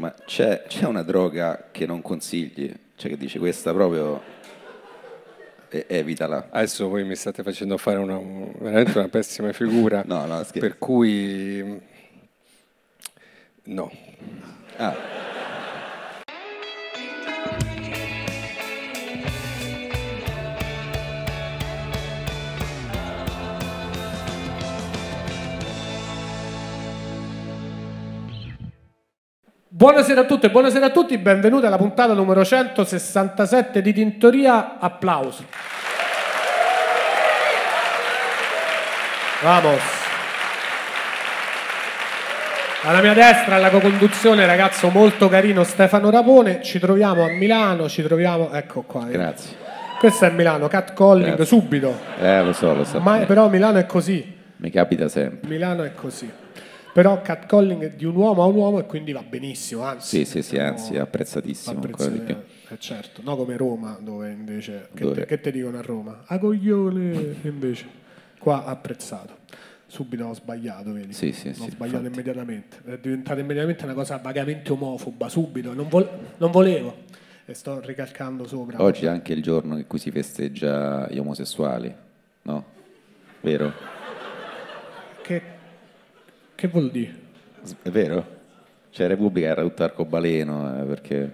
ma c'è, una droga che non consigli? Cioè che dice questa proprio evitala. Adesso voi mi state facendo fare una, veramente una pessima figura. no, no, scherzo. Per cui no. Ah. Buonasera a tutte e buonasera a tutti, benvenuti alla puntata numero 167 di Tintoria. Applausi. Vamos. Alla mia destra, alla co-conduzione, ragazzo molto carino Stefano Rapone. Ci troviamo a Milano, ci troviamo... Ecco qua. Grazie. Questo è Milano, cat calling subito. Eh, lo so, lo so. Ma, però Milano è così. Mi capita sempre. Milano è così però catcalling di un uomo a un uomo e quindi va benissimo, anzi. Sì, sì, sì, anzi, apprezzatissimo. apprezzatissimo. Eh, certo, no come Roma, dove invece... Dove? Che, te, dicono a Roma? A coglione, invece. Qua apprezzato. Subito ho sbagliato, vedi? Sì, sì, sì. Ho sbagliato infatti. immediatamente. È diventata immediatamente una cosa vagamente omofoba, subito. non, vo- non volevo e sto ricalcando sopra. Oggi è anche il giorno in cui si festeggia gli omosessuali, no? Vero? Che che vuol dire? È vero? Cioè Repubblica era tutto arcobaleno eh, perché,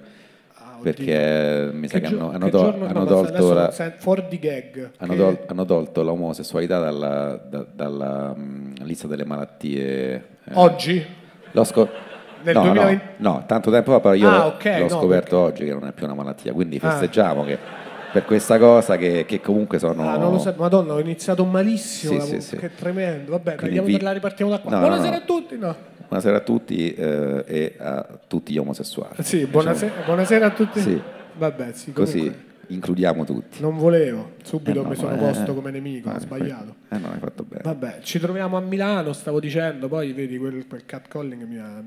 ah, perché mi sa che, che hanno, hanno, che tol- hanno tolto la, fuori gag, hanno, che... tol- hanno tolto l'omosessualità dalla, da, dalla um, lista delle malattie. Eh. Oggi? L'ho scoperto. No, 2020... no, no, tanto tempo fa, però io ah, okay, l'ho no, scoperto perché... oggi che non è più una malattia, quindi ah. festeggiamo ah. che per questa cosa che, che comunque sono... Ah, non lo so, madonna, ho iniziato malissimo, sì, sì, sì. che tremendo. Vabbè, vi... la ripartiamo da qua. No, buonasera no, no. a tutti, no. Buonasera a tutti eh, e a tutti gli omosessuali. Sì, buonasera, diciamo. buonasera a tutti. Sì. Vabbè, sì, comunque. Così includiamo tutti. Non volevo, subito eh no, mi sono eh, posto come nemico, ho sbagliato. Eh, eh no, hai fatto bene. Vabbè, ci troviamo a Milano, stavo dicendo, poi vedi quel, quel calling mi ha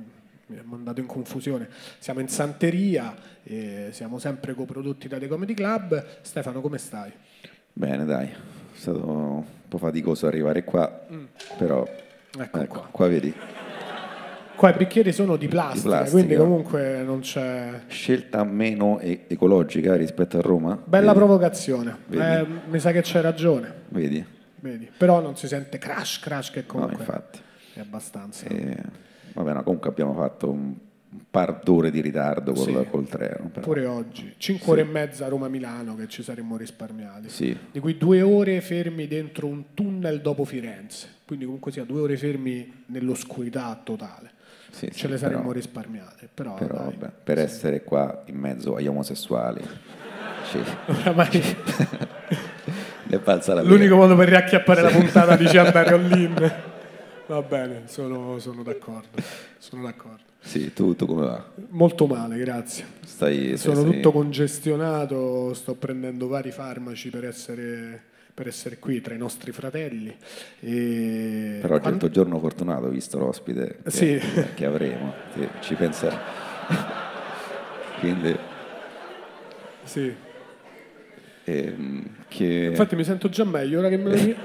mi ha mandato in confusione. Siamo in Santeria, eh, siamo sempre coprodotti da The Comedy Club. Stefano, come stai? Bene, dai, è stato un po' faticoso arrivare qua, mm. però ecco, ecco qua. qua vedi. Qua i bicchieri sono di plastica, di plastica, quindi comunque non c'è... Scelta meno e- ecologica rispetto a Roma. Bella Vedi? provocazione, eh, mi sa che c'è ragione. Vedi? Vedi? Però non si sente crash, crash che comunque no, infatti. è abbastanza... E... Eh, Vabbè, no, comunque abbiamo fatto un par d'ore di ritardo col, sì. col treno. Però. Pure oggi, 5 sì. ore e mezza a Roma-Milano che ci saremmo risparmiati, sì. di cui due ore fermi dentro un tunnel dopo Firenze, quindi comunque sia due ore fermi nell'oscurità totale. Sì, ce le saremmo però, risparmiate, però, però dai, vabbè, per essere qua in mezzo agli omosessuali. Sì. Oramai... L'unico modo per riacchiappare la puntata dice Andare all'in. Va bene, sono, sono d'accordo. Sono d'accordo. Sì, tu, tu, come va? Molto male, grazie. Stai, sono stai... tutto congestionato, sto prendendo vari farmaci per essere, per essere qui tra i nostri fratelli. E... Però oggi è il tuo giorno fortunato, visto l'ospite che, sì. che avremo, che ci penserà. Quindi... Sì. Ehm, che... Infatti mi sento già meglio ora che me lo...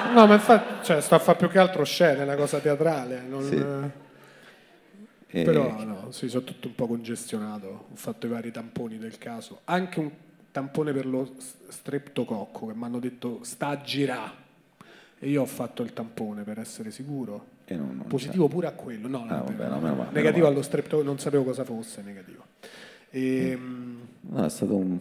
No, ma infatti cioè, sto a fare più che altro scene, una cosa teatrale. Non... Sì. E... Eh. Eh. Però no, sì, sono tutto un po' congestionato, ho fatto i vari tamponi del caso, anche un tampone per lo streptococco che mi hanno detto sta a girà e io ho fatto il tampone per essere sicuro. Non, non positivo pure a quello, no, ah, vabbè, no, male, negativo allo streptococco, non sapevo cosa fosse negativo. Mm. E, ehm no, è stato un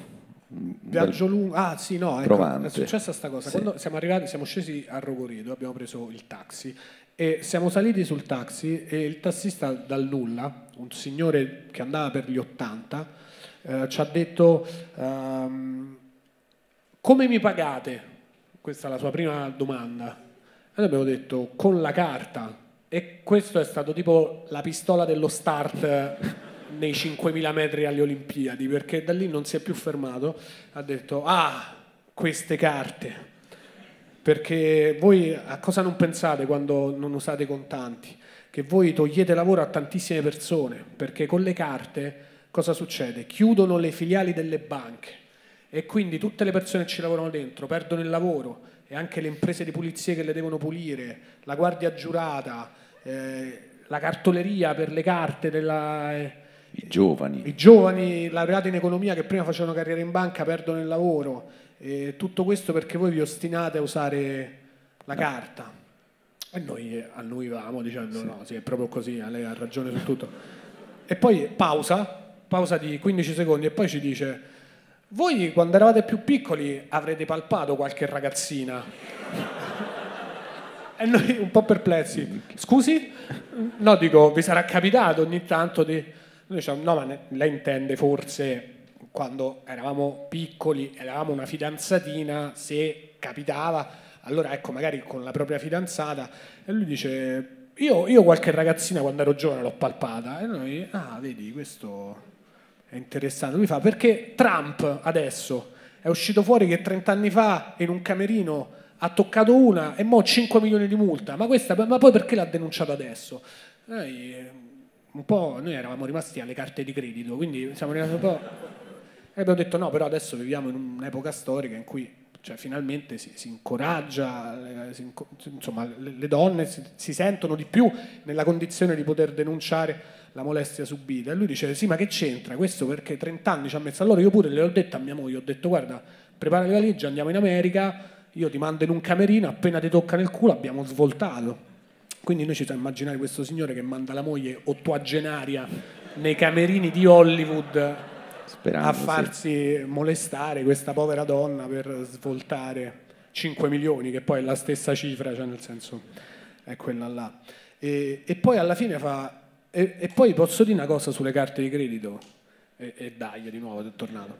Viaggio lungo, ah sì, no, ecco, è successa sta cosa. Sì. Quando siamo arrivati, siamo scesi a Rogoredo, abbiamo preso il taxi e siamo saliti sul taxi e il tassista dal nulla, un signore che andava per gli 80, eh, ci ha detto um, come mi pagate? Questa è la sua prima domanda. E noi abbiamo detto con la carta e questo è stato tipo la pistola dello start nei 5.000 metri alle Olimpiadi, perché da lì non si è più fermato, ha detto, ah, queste carte, perché voi a cosa non pensate quando non usate contanti? Che voi togliete lavoro a tantissime persone, perché con le carte cosa succede? Chiudono le filiali delle banche e quindi tutte le persone che ci lavorano dentro perdono il lavoro e anche le imprese di pulizia che le devono pulire, la guardia giurata, eh, la cartoleria per le carte della... Eh, i giovani. I giovani laureati in economia che prima facevano carriera in banca perdono il lavoro. E tutto questo perché voi vi ostinate a usare la no. carta. E noi eh, annuivamo dicendo sì. no, sì, è proprio così, lei ha ragione su tutto. e poi pausa, pausa di 15 secondi e poi ci dice voi quando eravate più piccoli avrete palpato qualche ragazzina. e noi un po' perplessi. Mm, Scusi? No, dico, vi sarà capitato ogni tanto di... Noi diciamo, no, ma lei intende forse quando eravamo piccoli, eravamo una fidanzatina, se capitava, allora ecco magari con la propria fidanzata, e lui dice, io, io qualche ragazzina quando ero giovane l'ho palpata, e noi, ah vedi, questo è interessante, lui fa, perché Trump adesso è uscito fuori che 30 anni fa in un camerino ha toccato una e mo 5 milioni di multa, ma questa, ma poi perché l'ha denunciato adesso? Noi, un po' noi eravamo rimasti alle carte di credito, quindi siamo arrivati un po'... E abbiamo detto no, però adesso viviamo in un'epoca storica in cui cioè, finalmente si, si incoraggia, eh, si, insomma, le, le donne si, si, sentono di più nella condizione di poter denunciare la molestia subita. E lui dice sì, ma che c'entra questo? Perché 30 anni ci ha messo. Allora io pure le ho detto a mia moglie, ho detto guarda, prepara le valigie, andiamo in America, io ti mando in un camerino, appena ti tocca nel culo abbiamo svoltato. Quindi noi ci siamo immaginati questo signore che manda la moglie ottuagenaria nei camerini di Hollywood Sperando, a farsi sì. molestare questa povera donna per svoltare 5 milioni, che poi è la stessa cifra, cioè nel senso è quella là. E, e poi alla fine fa... E, e, poi posso dire una cosa sulle carte di credito? E, e dai, di nuovo, è tornato.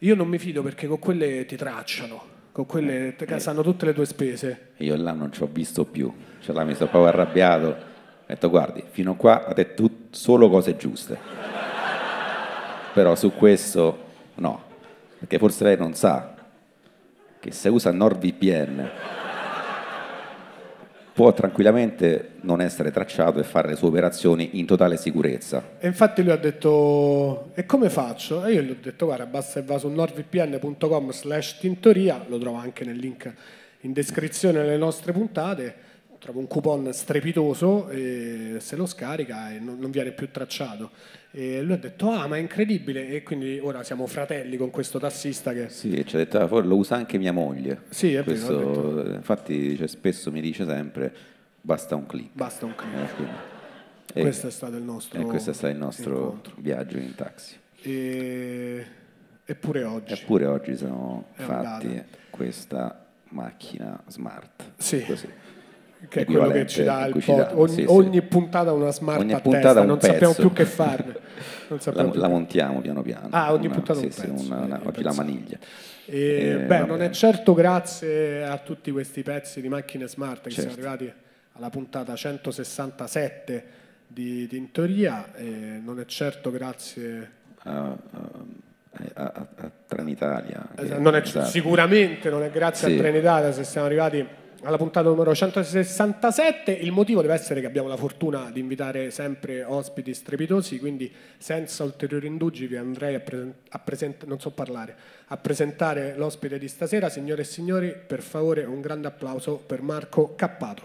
Io non mi fido perché con quelle ti tracciano con ecco, quelle che eh, sanno eh. tutte le tue spese. Io là non ci ho visto più, cioè là mi sono proprio arrabbiato. Ho detto guardi, fino a qua ha detto solo cose giuste. Però su questo no, perché forse lei non sa che se usa NordVPN può tranquillamente non essere tracciato e fare le sue operazioni in totale sicurezza. E infatti lui ha detto, e come faccio? E io gli ho detto, guarda, basta e va su nordvpn.com slash tintoria, lo trova anche nel link in descrizione delle nostre puntate, trova un coupon strepitoso, se lo scarica e non viene più tracciato. E lui ha detto, ah ma è incredibile, e quindi ora siamo fratelli con questo tassista che... Sì, ci ha detto, ah, lo usa anche mia moglie. Sì, è questo, vero. Infatti cioè, spesso mi dice sempre, basta un clic. Basta un clic. Eh, questo è stato il nostro, e questo è stato il nostro viaggio in taxi. E... Eppure oggi. Eppure oggi sono fatti andata. questa macchina smart. Sì. Così che è quello che ci dà il pod... ci dà, ogni, sì, ogni, puntata una smart ogni a testa, non pezzo. sappiamo più che farne. La, la, montiamo piano piano. Ah, ogni una, puntata sì, un pezzo. Sì, una, una, oggi la maniglia. E, eh, beh, non è certo grazie a tutti questi pezzi di macchine smart che certo. siamo arrivati alla puntata 167 di, Tintoria, eh, non è certo grazie... Uh, uh, a, a, a Trenitalia. non è, esatto. Sicuramente non è grazie sì. a Trenitalia se siamo arrivati alla puntata numero 167. Il motivo deve essere che abbiamo la fortuna di invitare sempre ospiti strepitosi, quindi senza ulteriori indugi vi andrei a, pre a, so parlare, a presentare l'ospite di stasera. Signore e signori, per favore un grande applauso per Marco Cappato.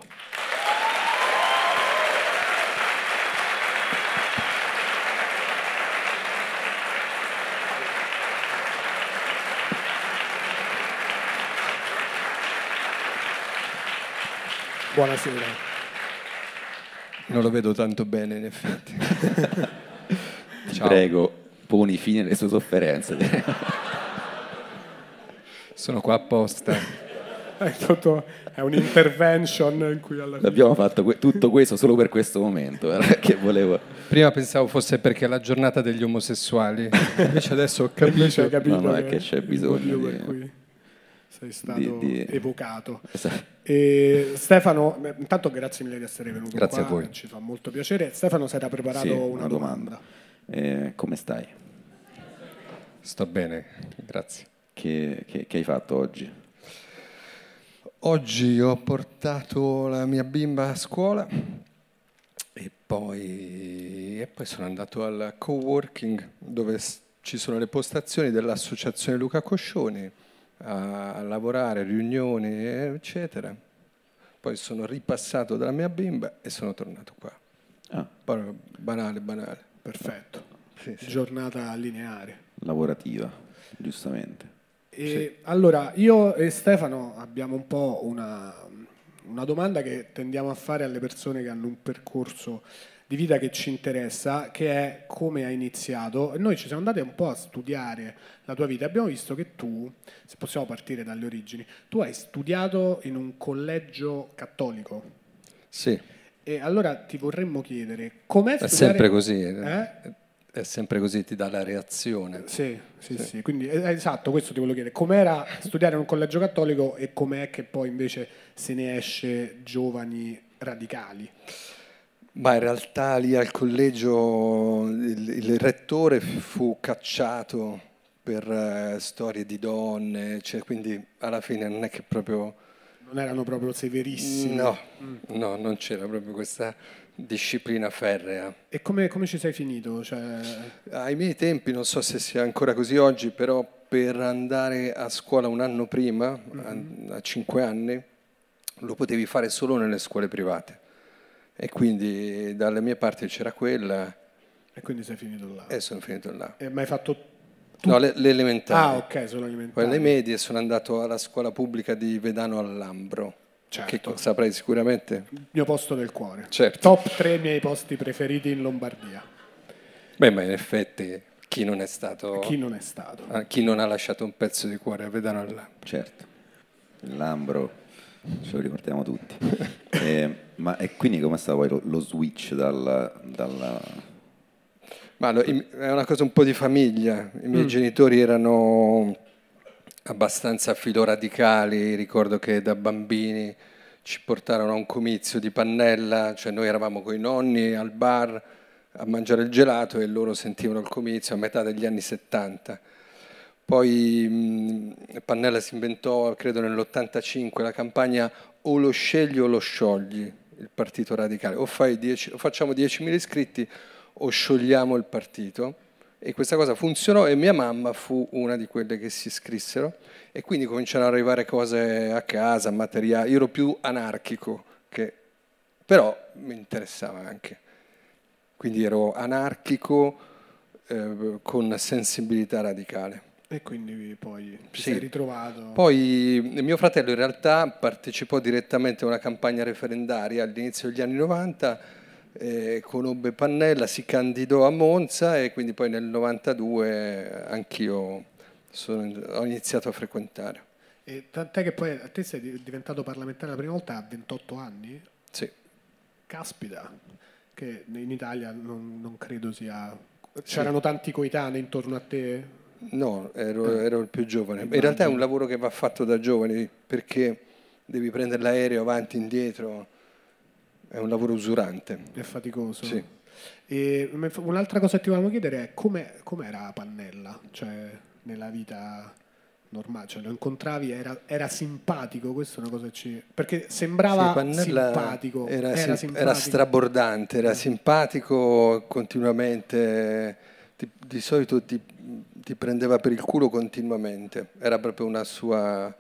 Buonasera. Non lo vedo tanto bene in effetti. Ti prego, poni fine alle sue sofferenze. Sono qua apposta. È, tutto, è un'intervention in cui alla fine... Abbiamo fatto que- tutto questo solo per questo momento, che volevo... Prima pensavo fosse perché è la giornata degli omosessuali, invece adesso ho capito... Invece capito no, no, è che c'è bisogno di... Sei stato di, di... evocato. Esatto. E Stefano, intanto grazie mille di essere venuto. Grazie qua, a voi. Ci fa molto piacere. Stefano, si era preparato sì, una, una, domanda. domanda. Eh, come stai? Sto bene, grazie. Che, che, che, hai fatto oggi? Oggi ho portato la mia bimba a scuola e poi, e poi sono andato al co-working dove ci sono le postazioni dell'associazione Luca Coscioni a, lavorare, riunioni, eccetera. Poi sono ripassato dalla mia bimba e sono tornato qua. Ah. Banale, banale. Perfetto. Sì, sì. Giornata lineare. Lavorativa, giustamente. Sì. Allora, io e Stefano abbiamo un po' una, una domanda che tendiamo a fare alle persone che hanno un percorso di vita che ci interessa, che è come hai iniziato. noi ci siamo andati un po' a studiare la tua vita. Abbiamo visto che tu, se possiamo partire dalle origini, tu hai studiato in un collegio cattolico. Sì. E allora ti vorremmo chiedere com'è È sempre così. Eh? eh? È sempre così, ti dà la reazione. Sì, sì, sì. sì. Quindi, eh, esatto, questo ti volevo chiedere. Com'era studiare in un collegio cattolico e com'è che poi invece se ne esce giovani radicali? Ma in realtà lì al collegio il, il rettore fu cacciato per eh, storie di donne, cioè, quindi alla fine non è che proprio... Non erano proprio severissimi. No, mm. no non c'era proprio questa disciplina ferrea. E come, come ci sei finito? Cioè... Ai miei tempi, non so se sia ancora così oggi, però per andare a scuola un anno prima, mm -hmm. a, a 5 anni, lo potevi fare solo nelle scuole private. E quindi dalle mie parti c'era quella. E quindi sei finito là. E sono finito là. E mai fatto tu? No, le, elementari. Ah, ok, sono elementari. Poi le medie sono andato alla scuola pubblica di Vedano all'Ambro. Certo. Che saprai sicuramente. Il mio posto del cuore. Certo. Top 3 miei posti preferiti in Lombardia. Beh, ma in effetti chi non è stato... Chi non è stato. Ah, chi non ha lasciato un pezzo di cuore a Vedano all'Ambro. Certo. L'Ambro ce lo ricordiamo tutti. eh, ma e quindi come sta poi lo, lo switch dalla... dalla... Ma no, è una cosa un po' di famiglia, i miei mm. genitori erano abbastanza filoradicali, ricordo che da bambini ci portarono a un comizio di pannella, cioè noi eravamo con i nonni al bar a mangiare il gelato e loro sentivano il comizio a metà degli anni 70 poi mh, Pannella si inventò, credo nell'85, la campagna o lo scegli o lo sciogli il partito radicale, o, dieci, o facciamo 10.000 iscritti o sciogliamo il partito. E questa cosa funzionò e mia mamma fu una di quelle che si iscrissero e quindi cominciarono ad arrivare cose a casa, materiali. Io ero più anarchico, che... però mi interessava anche. Quindi ero anarchico eh, con sensibilità radicale. E quindi poi ti sì. sei ritrovato. Poi eh, mio fratello in realtà partecipò direttamente a una campagna referendaria all'inizio degli anni 90 eh, conobbe Pannella, si candidò a Monza e quindi poi nel 92 anch'io sono, ho iniziato a frequentare. E tant'è che poi a te sei diventato parlamentare la prima volta a 28 anni? Sì. Caspita, che in Italia non, non credo sia... C'erano sì. tanti coetanei intorno a te? No, ero, eh. ero il più giovane. Eh, In realtà è un lavoro che va fatto da giovani perché devi prendere l'aereo avanti, e indietro, è un lavoro usurante. È faticoso. Sì. un'altra cosa che ti volevo chiedere è come, era Pannella, cioè nella vita normale, cioè, lo incontravi, era, era, simpatico, questa è una cosa che ci... perché sembrava sì, simpatico era, era, sim- simpatico. era, strabordante, era eh. simpatico continuamente, ti, di solito ti ti prendeva per il culo continuamente, era proprio una sua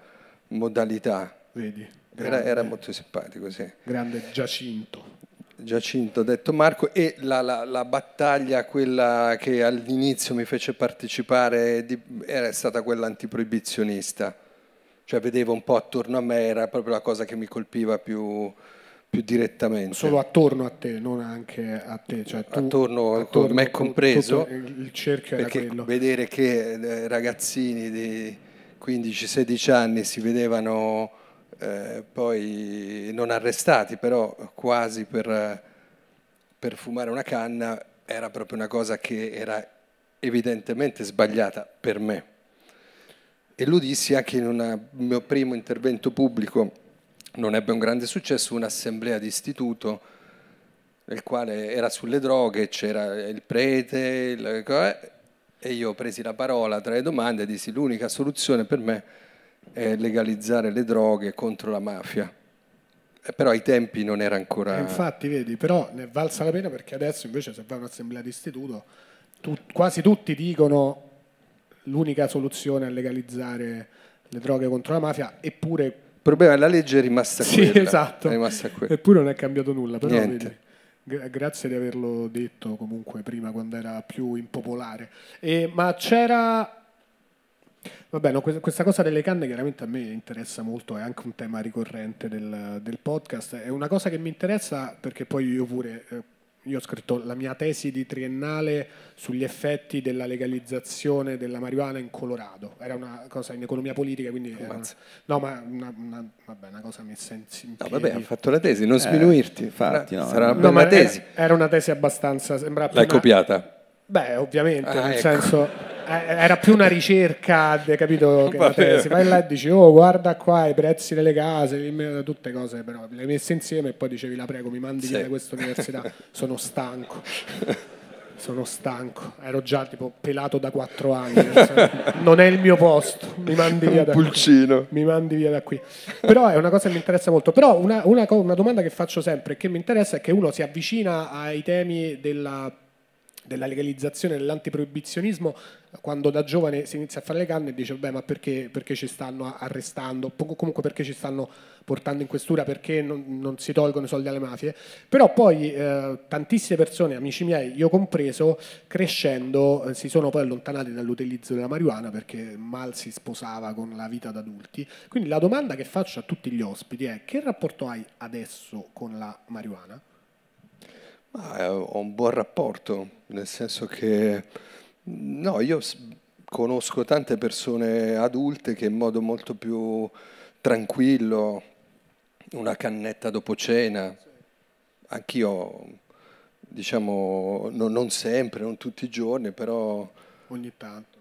modalità. Vedi, era, era, molto simpatico, sì. Grande Giacinto. Giacinto, detto Marco, e la, la, la battaglia, quella che all'inizio mi fece partecipare, di, era stata quella antiproibizionista. Cioè vedevo un po' attorno a me, era proprio la cosa che mi colpiva più, più direttamente. Solo attorno a te, non anche a te. Cioè, tu, attorno, attorno, a ecco, me compreso, il cerchio era quello. vedere che eh, ragazzini di 15-16 anni si vedevano eh, poi non arrestati, però quasi per, per fumare una canna, era proprio una cosa che era evidentemente sbagliata per me. E lo dissi anche in un mio primo intervento pubblico non ebbe un grande successo un'assemblea di istituto nel quale era sulle droghe, c'era il prete il... Eh, e io presi la parola tra le domande e dissi l'unica soluzione per me è legalizzare le droghe contro la mafia. Eh, però ai tempi non era ancora... E infatti, vedi, però ne è valsa la pena perché adesso invece se vai un'assemblea di istituto tu, quasi tutti dicono l'unica soluzione è legalizzare le droghe contro la mafia, eppure il problema è la legge è rimasta sì, quella. Esatto. È rimasta quella. Eppure non è cambiato nulla. Però Niente. Vedi, grazie di averlo detto comunque prima quando era più impopolare. E, ma c'era Vabbè, no, questa cosa delle canne chiaramente a me interessa molto, è anche un tema ricorrente del, del, podcast, è una cosa che mi interessa perché poi io pure eh, io ho scritto la mia tesi di triennale sugli effetti della legalizzazione della marijuana in Colorado. Era una cosa in economia politica, quindi... una, no, ma una, una, vabbè, una cosa messa in, in No, vabbè, ha fatto la tesi, non eh, sminuirti, infatti. No, sarà no, tesi. Era, era, una tesi abbastanza... L'hai copiata? Beh, ovviamente, ah, nel ecco. senso eh, era più una ricerca, capito? Che si tesi. Vai là e dici, oh, guarda qua i prezzi delle case, tutte cose, però le hai messe insieme e poi dicevi, la prego, mi mandi sì. via da questa università, sono stanco. Sono stanco, ero già tipo pelato da quattro anni, non è il mio posto, mi mandi via da Pulcino. qui. Mi mandi via da qui. Però è una cosa che mi interessa molto. Però una, una, una domanda che faccio sempre, che mi interessa, è che uno si avvicina ai temi della della legalizzazione dell'antiproibizionismo quando da giovane si inizia a fare le canne e dice beh ma perché, perché ci stanno arrestando comunque perché ci stanno portando in questura perché non, non si tolgono i soldi alle mafie però poi eh, tantissime persone amici miei io compreso crescendo eh, si sono poi allontanati dall'utilizzo della marijuana perché mal si sposava con la vita da adulti quindi la domanda che faccio a tutti gli ospiti è che rapporto hai adesso con la marijuana? Ah, ho un buon rapporto, nel senso che no, io conosco tante persone adulte che in modo molto più tranquillo, una cannetta dopo cena, anch'io diciamo no, non sempre, non tutti i giorni, però ogni tanto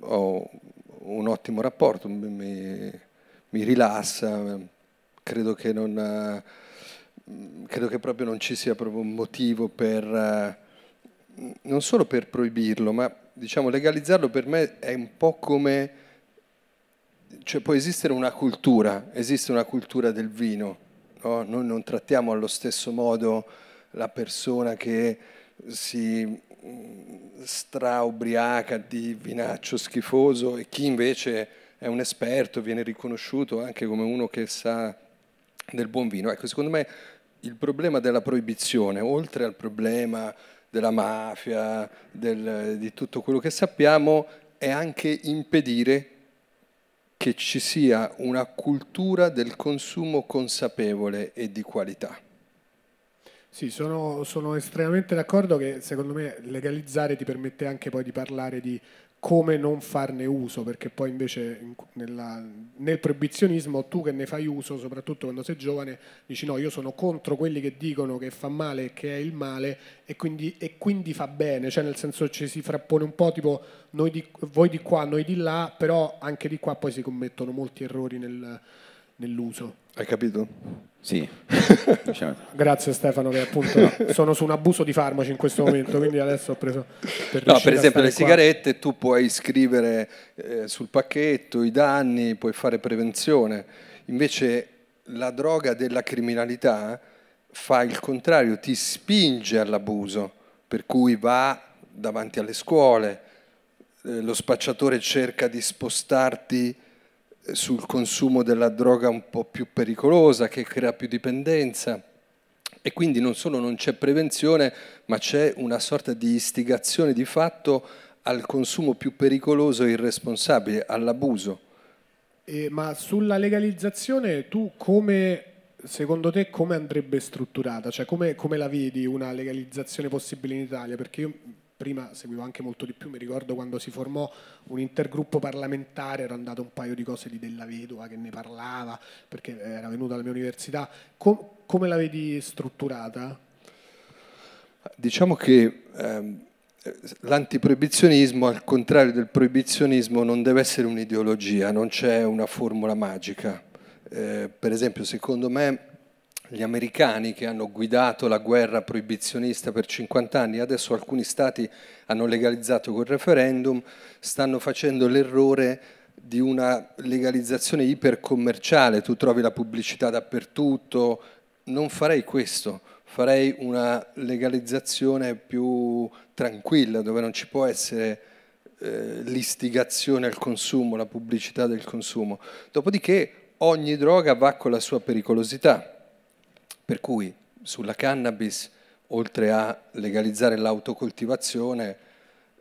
ho un ottimo rapporto, mi, mi rilassa, credo che non Mm, credo che proprio non ci sia proprio un motivo per, eh, non solo per proibirlo, ma diciamo legalizzarlo per me è un po' come, cioè può esistere una cultura, esiste una cultura del vino, no? noi non trattiamo allo stesso modo la persona che si mm, straubriaca di vinaccio schifoso e chi invece è un esperto, viene riconosciuto anche come uno che sa del buon vino. Ecco, secondo me il problema della proibizione, oltre al problema della mafia, del, di tutto quello che sappiamo, è anche impedire che ci sia una cultura del consumo consapevole e di qualità. Sì, sono, sono estremamente d'accordo che secondo me legalizzare ti permette anche poi di parlare di come non farne uso, perché poi invece nella, nel proibizionismo tu che ne fai uso, soprattutto quando sei giovane, dici no, io sono contro quelli che dicono che fa male e che è il male e quindi, e quindi fa bene, cioè nel senso ci si frappone un po' tipo di, voi di qua, noi di là, però anche di qua poi si commettono molti errori nel, nell'uso. Hai capito? Sì. Diciamo. Grazie Stefano che appunto sono su un abuso di farmaci in questo momento, quindi adesso ho preso per No, per esempio le sigarette tu puoi scrivere eh, sul pacchetto i danni, puoi fare prevenzione. Invece la droga della criminalità fa il contrario, ti spinge all'abuso, per cui va davanti alle scuole, eh, lo spacciatore cerca di spostarti sul consumo della droga un po' più pericolosa che crea più dipendenza e quindi non solo non c'è prevenzione ma c'è una sorta di istigazione di fatto al consumo più pericoloso e irresponsabile, all'abuso. Eh, ma sulla legalizzazione tu come, secondo te, come andrebbe strutturata? Cioè come, come la vedi una legalizzazione possibile in Italia? Perché io prima seguivo anche molto di più, mi ricordo quando si formò un intergruppo parlamentare, ero andato un paio di cose di della vedova che ne parlava, perché era venuta alla mia università, Com come vedi strutturata? Diciamo che ehm, l'antiproibizionismo, al contrario del proibizionismo, non deve essere un'ideologia, non c'è una formula magica. Eh, per esempio, secondo me gli americani che hanno guidato la guerra proibizionista per 50 anni, adesso alcuni stati hanno legalizzato col referendum, stanno facendo l'errore di una legalizzazione ipercommerciale, tu trovi la pubblicità dappertutto, non farei questo, farei una legalizzazione più tranquilla dove non ci può essere eh, l'istigazione al consumo, la pubblicità del consumo. Dopodiché ogni droga va con la sua pericolosità per cui sulla cannabis, oltre a legalizzare l'autocoltivazione,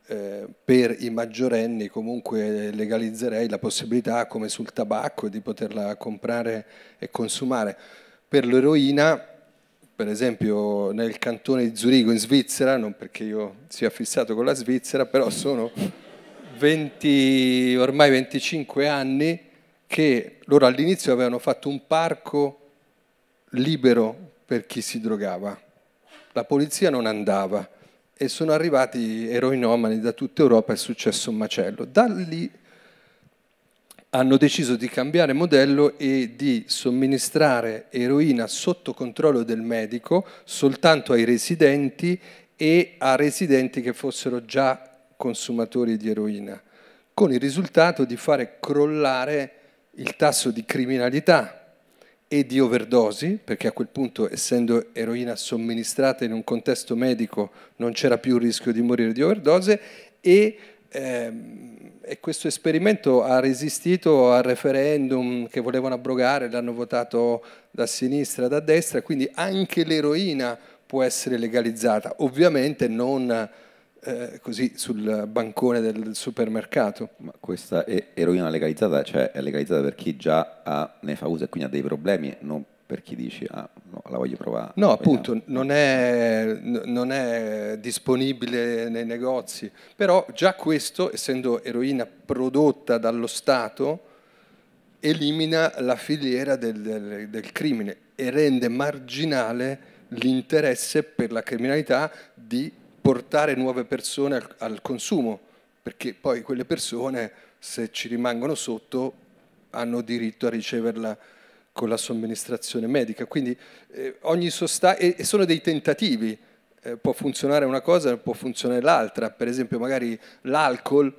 eh, per i maggiorenni comunque legalizzerei la possibilità, come sul tabacco, di poterla comprare e consumare. Per l'eroina, per esempio nel cantone di Zurigo in Svizzera, non perché io sia fissato con la Svizzera, però sono 20, ormai 25 anni che loro all'inizio avevano fatto un parco libero per chi si drogava. La polizia non andava e sono arrivati eroinomani da tutta Europa, è successo un macello. Da lì hanno deciso di cambiare modello e di somministrare eroina sotto controllo del medico soltanto ai residenti e a residenti che fossero già consumatori di eroina, con il risultato di fare crollare il tasso di criminalità e di overdosi, perché a quel punto, essendo eroina somministrata in un contesto medico, non c'era più il rischio di morire di overdose, e, ehm, e questo esperimento ha resistito al referendum che volevano abrogare, l'hanno votato da sinistra, da destra, quindi anche l'eroina può essere legalizzata, ovviamente non eh, così sul bancone del, supermercato. Ma questa è eroina legalizzata, cioè è legalizzata per chi già ha, ne fa uso e quindi ha dei problemi, non per chi dici ah, no, la voglio provare. No, appunto, non è, non è, disponibile nei negozi, però già questo, essendo eroina prodotta dallo Stato, elimina la filiera del, del, del crimine e rende marginale l'interesse per la criminalità di portare nuove persone al, al consumo, perché poi quelle persone, se ci rimangono sotto, hanno diritto a riceverla con la somministrazione medica. Quindi eh, ogni sostanza, e, e, sono dei tentativi, eh, può funzionare una cosa, può funzionare l'altra, per esempio magari l'alcol,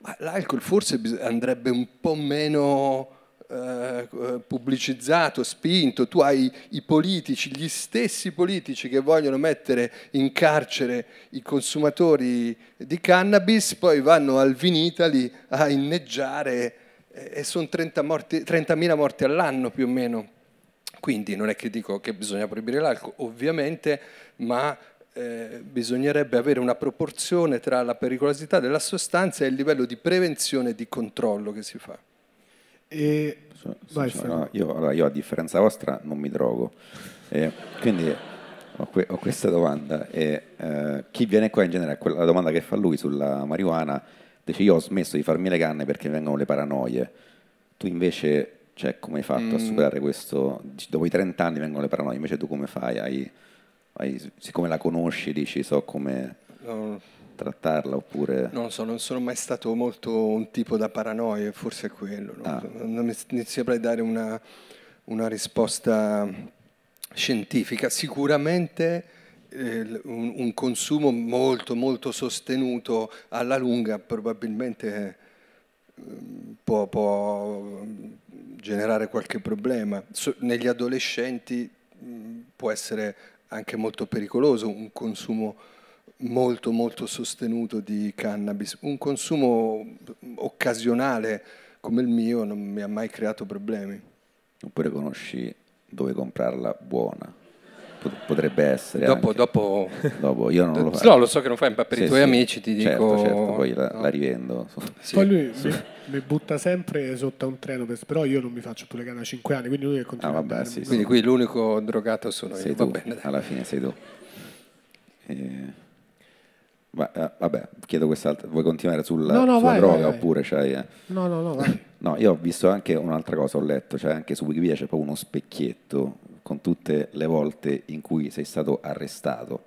ma l'alcol forse andrebbe un po' meno eh, eh, pubblicizzato, spinto, tu hai i politici, gli stessi politici che vogliono mettere in carcere i consumatori di cannabis, poi vanno al Vinitali a inneggiare eh, e sono 30.000 morti, 30 morti all'anno più o meno. Quindi non è che dico che bisogna proibire l'alcol, ovviamente, ma eh, bisognerebbe avere una proporzione tra la pericolosità della sostanza e il livello di prevenzione e di controllo che si fa. E... So, Vai, so, no, io, allora, io, a differenza vostra non mi drogo, eh, quindi ho, que- ho, questa domanda. E, eh, chi viene qua in genere, la domanda che fa lui sulla marijuana, dice io ho smesso di farmi le canne perché vengono le paranoie. Tu invece, cioè, come hai fatto mm. a superare questo? Dopo i 30 anni vengono le paranoie, invece tu come fai? Hai, hai, siccome la conosci, dici so come... No trattarla oppure... Non so, non sono mai stato molto un tipo da paranoia, forse è quello. No? Ah. Non mi sembra dare una, una, risposta scientifica. Sicuramente eh, un, un, consumo molto molto sostenuto alla lunga probabilmente eh, può, può mm, generare qualche problema. So, negli adolescenti mh, mm, può essere anche molto pericoloso un consumo molto molto sostenuto di cannabis. Un consumo occasionale come il mio non mi ha mai creato problemi. Oppure conosci dove comprarla buona. Potrebbe essere. Dopo, anche... dopo... dopo io non lo so. No, lo so che non fai, ma per sì, i tuoi sì, amici ti certo, dico. Certo, poi la, no. la rivendo. Sì. Poi lui mi, mi, butta sempre sotto a un treno, però io non mi faccio più legare a 5 anni, quindi lui è contento. ah, vabbè, a Quindi qui l'unico drogato sono sei io. Tu, bene, alla fine sei tu. E... Ma, eh, vabbè, chiedo quest'altra. Vuoi continuare sulla, no, no, sulla vai, droga vai, oppure c'hai. Eh? No, no, no, vai. No, io ho visto anche un'altra cosa, ho letto, cioè anche su Wikipedia c'è proprio uno specchietto con tutte le volte in cui sei stato arrestato,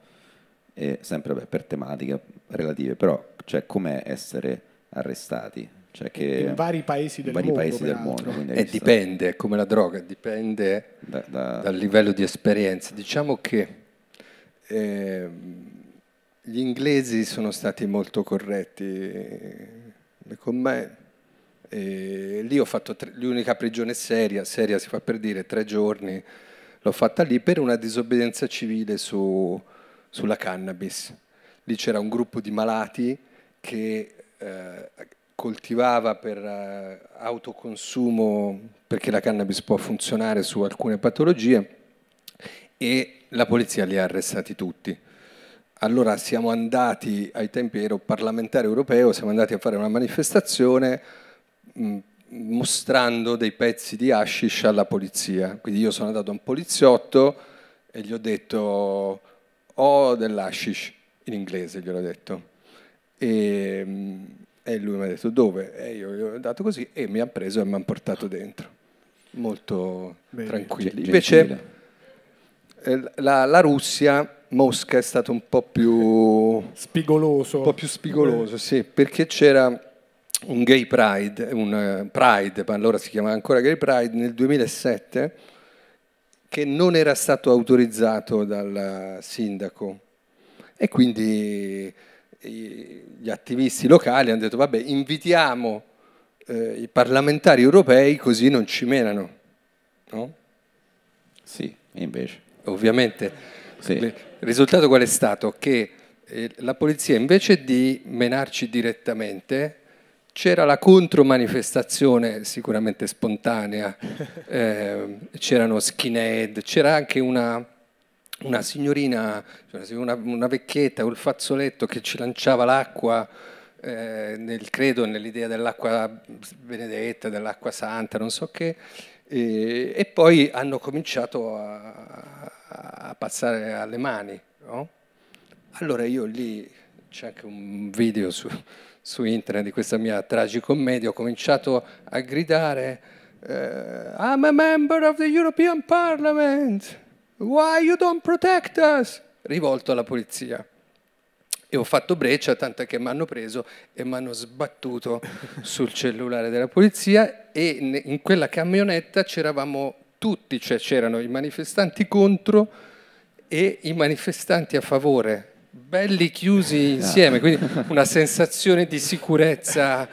e sempre beh, per tematiche relative, però cioè, com'è essere arrestati? Cioè in vari paesi del vari mondo. Paesi del mondo e eh, dipende, è come la droga, dipende da, da... dal livello di esperienza. Diciamo che... Eh, gli inglesi sono stati molto corretti eh, con me. E lì ho fatto tre, l'unica prigione seria, seria si fa per dire, tre giorni, l'ho fatta lì per una disobbedienza civile su, sulla cannabis. Lì c'era un gruppo di malati che eh, coltivava per eh, autoconsumo, perché la cannabis può funzionare su alcune patologie, e la polizia li ha arrestati tutti allora siamo andati, ai tempi ero parlamentare europeo, siamo andati a fare una manifestazione mm, mostrando dei pezzi di hashish alla polizia. Quindi io sono andato a un poliziotto e gli ho detto ho oh, dell'hashish, in inglese gliel'ho detto. E, mm, e lui mi ha detto dove? E io gli ho dato così e mi ha preso e mi ha portato dentro. Molto Bene, tranquilli. Invece eh, la, la Russia Mosca è stato un po' più... Spigoloso. Un po' più spigoloso, sì, perché c'era un gay pride, un eh, pride, allora si chiamava ancora gay pride, nel 2007, che non era stato autorizzato dal sindaco. E quindi gli attivisti locali hanno detto, vabbè, invitiamo eh, i parlamentari europei così non ci menano. No? Sì, invece. Ovviamente. Sì. Le, il risultato qual è stato? Che eh, la polizia invece di menarci direttamente c'era la contromanifestazione sicuramente spontanea, eh, c'erano skinhead, c'era anche una, una signorina, cioè una, una vecchietta col fazzoletto che ci lanciava l'acqua, eh, nel credo, nell'idea dell'acqua benedetta, dell'acqua santa, non so che, e, e poi hanno cominciato a, a passare alle mani. No? Allora io lì, c'è anche un video su, su, internet di questa mia tragicommedia, ho cominciato a gridare eh, I'm a member of the European Parliament, why you don't protect us? Rivolto alla polizia. E ho fatto breccia, tanto che mi hanno preso e mi hanno sbattuto sul cellulare della polizia e in quella camionetta c'eravamo tutti, cioè c'erano i manifestanti contro e i manifestanti a favore, belli chiusi eh. insieme, quindi una sensazione di sicurezza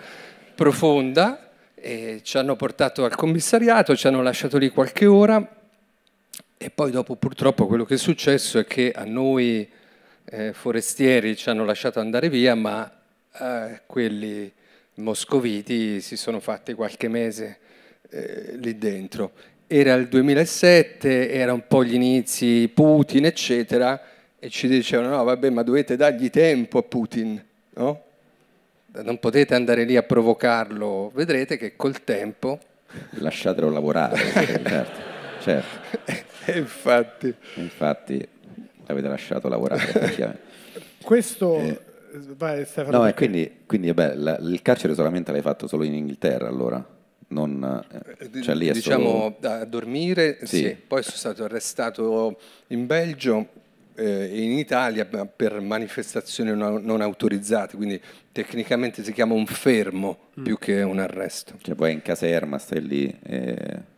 profonda e ci hanno portato al commissariato, ci hanno lasciato lì qualche ora e poi dopo purtroppo quello che è successo è che a noi eh, forestieri ci hanno lasciato andare via, ma eh, quelli moscoviti si sono fatti qualche mese eh, lì dentro era il 2007, era un po' gli inizi Putin, eccetera, e ci dicevano, no, vabbè, ma dovete dargli tempo a Putin, no? Non potete andare lì a provocarlo, vedrete che col tempo... Lasciatelo lavorare, certo. certo. Infatti. Infatti, l'avete lasciato lavorare. Questo... Eh. Vai, Stefano. No, e quindi, quindi vabbè, la, il carcere solamente l'hai fatto solo in Inghilterra, allora? non, eh, cioè lì è diciamo solo... a dormire, sì. sì. Poi sono stato arrestato in Belgio eh, e eh, in Italia per manifestazioni non, autorizzate, quindi tecnicamente si chiama un fermo mm. più che un arresto. Cioè poi in caserma stai lì e...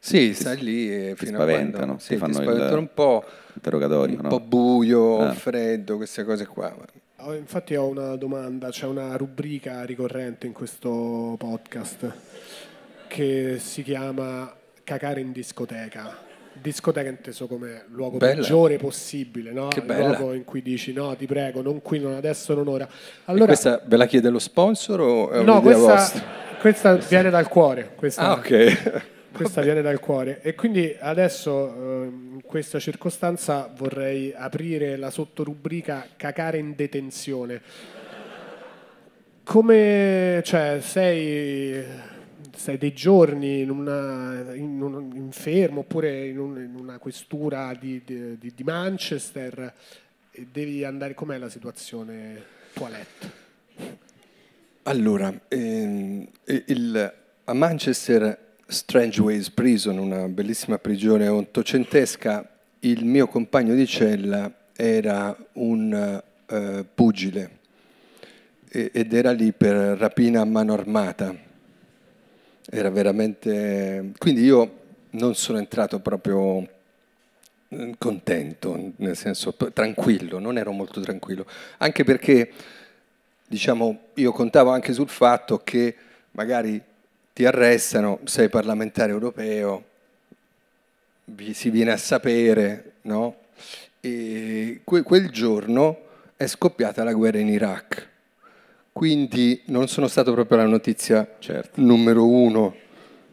Sì, ti, stai lì e fino spaventano, a quando, sì, ti fanno ti spaventano il, un po', interrogatorio, un no? po' buio, ah. freddo, queste cose qua. Oh, infatti ho una domanda, c'è una rubrica ricorrente in questo podcast che si chiama Cacare in discoteca. Discoteca inteso come luogo bella. peggiore possibile, no? Che bella. luogo in cui dici no, ti prego, non qui, non adesso, non ora. Allora, e questa ve la chiede lo sponsor o è no, questa, vostra? Questa viene dal cuore. Questa, ah, ok. questa viene dal cuore. E quindi adesso ehm, in questa circostanza vorrei aprire la sottorubrica cacare in detenzione. Come cioè, sei sei dei giorni in, una, in un infermo oppure in, un, in una questura di, di, di, Manchester e devi andare, com'è la situazione toilette? Allora, ehm, il, a Manchester Strangeways Prison, una bellissima prigione ottocentesca, il mio compagno di cella era un eh, pugile ed era lì per rapina a mano armata era veramente... Quindi io non sono entrato proprio eh, contento, nel senso tranquillo, non ero molto tranquillo, anche perché diciamo, io contavo anche sul fatto che magari ti arrestano, sei parlamentare europeo, si viene a sapere, no? E quel giorno è scoppiata la guerra in Iraq quindi non sono stato proprio la notizia certo. numero uno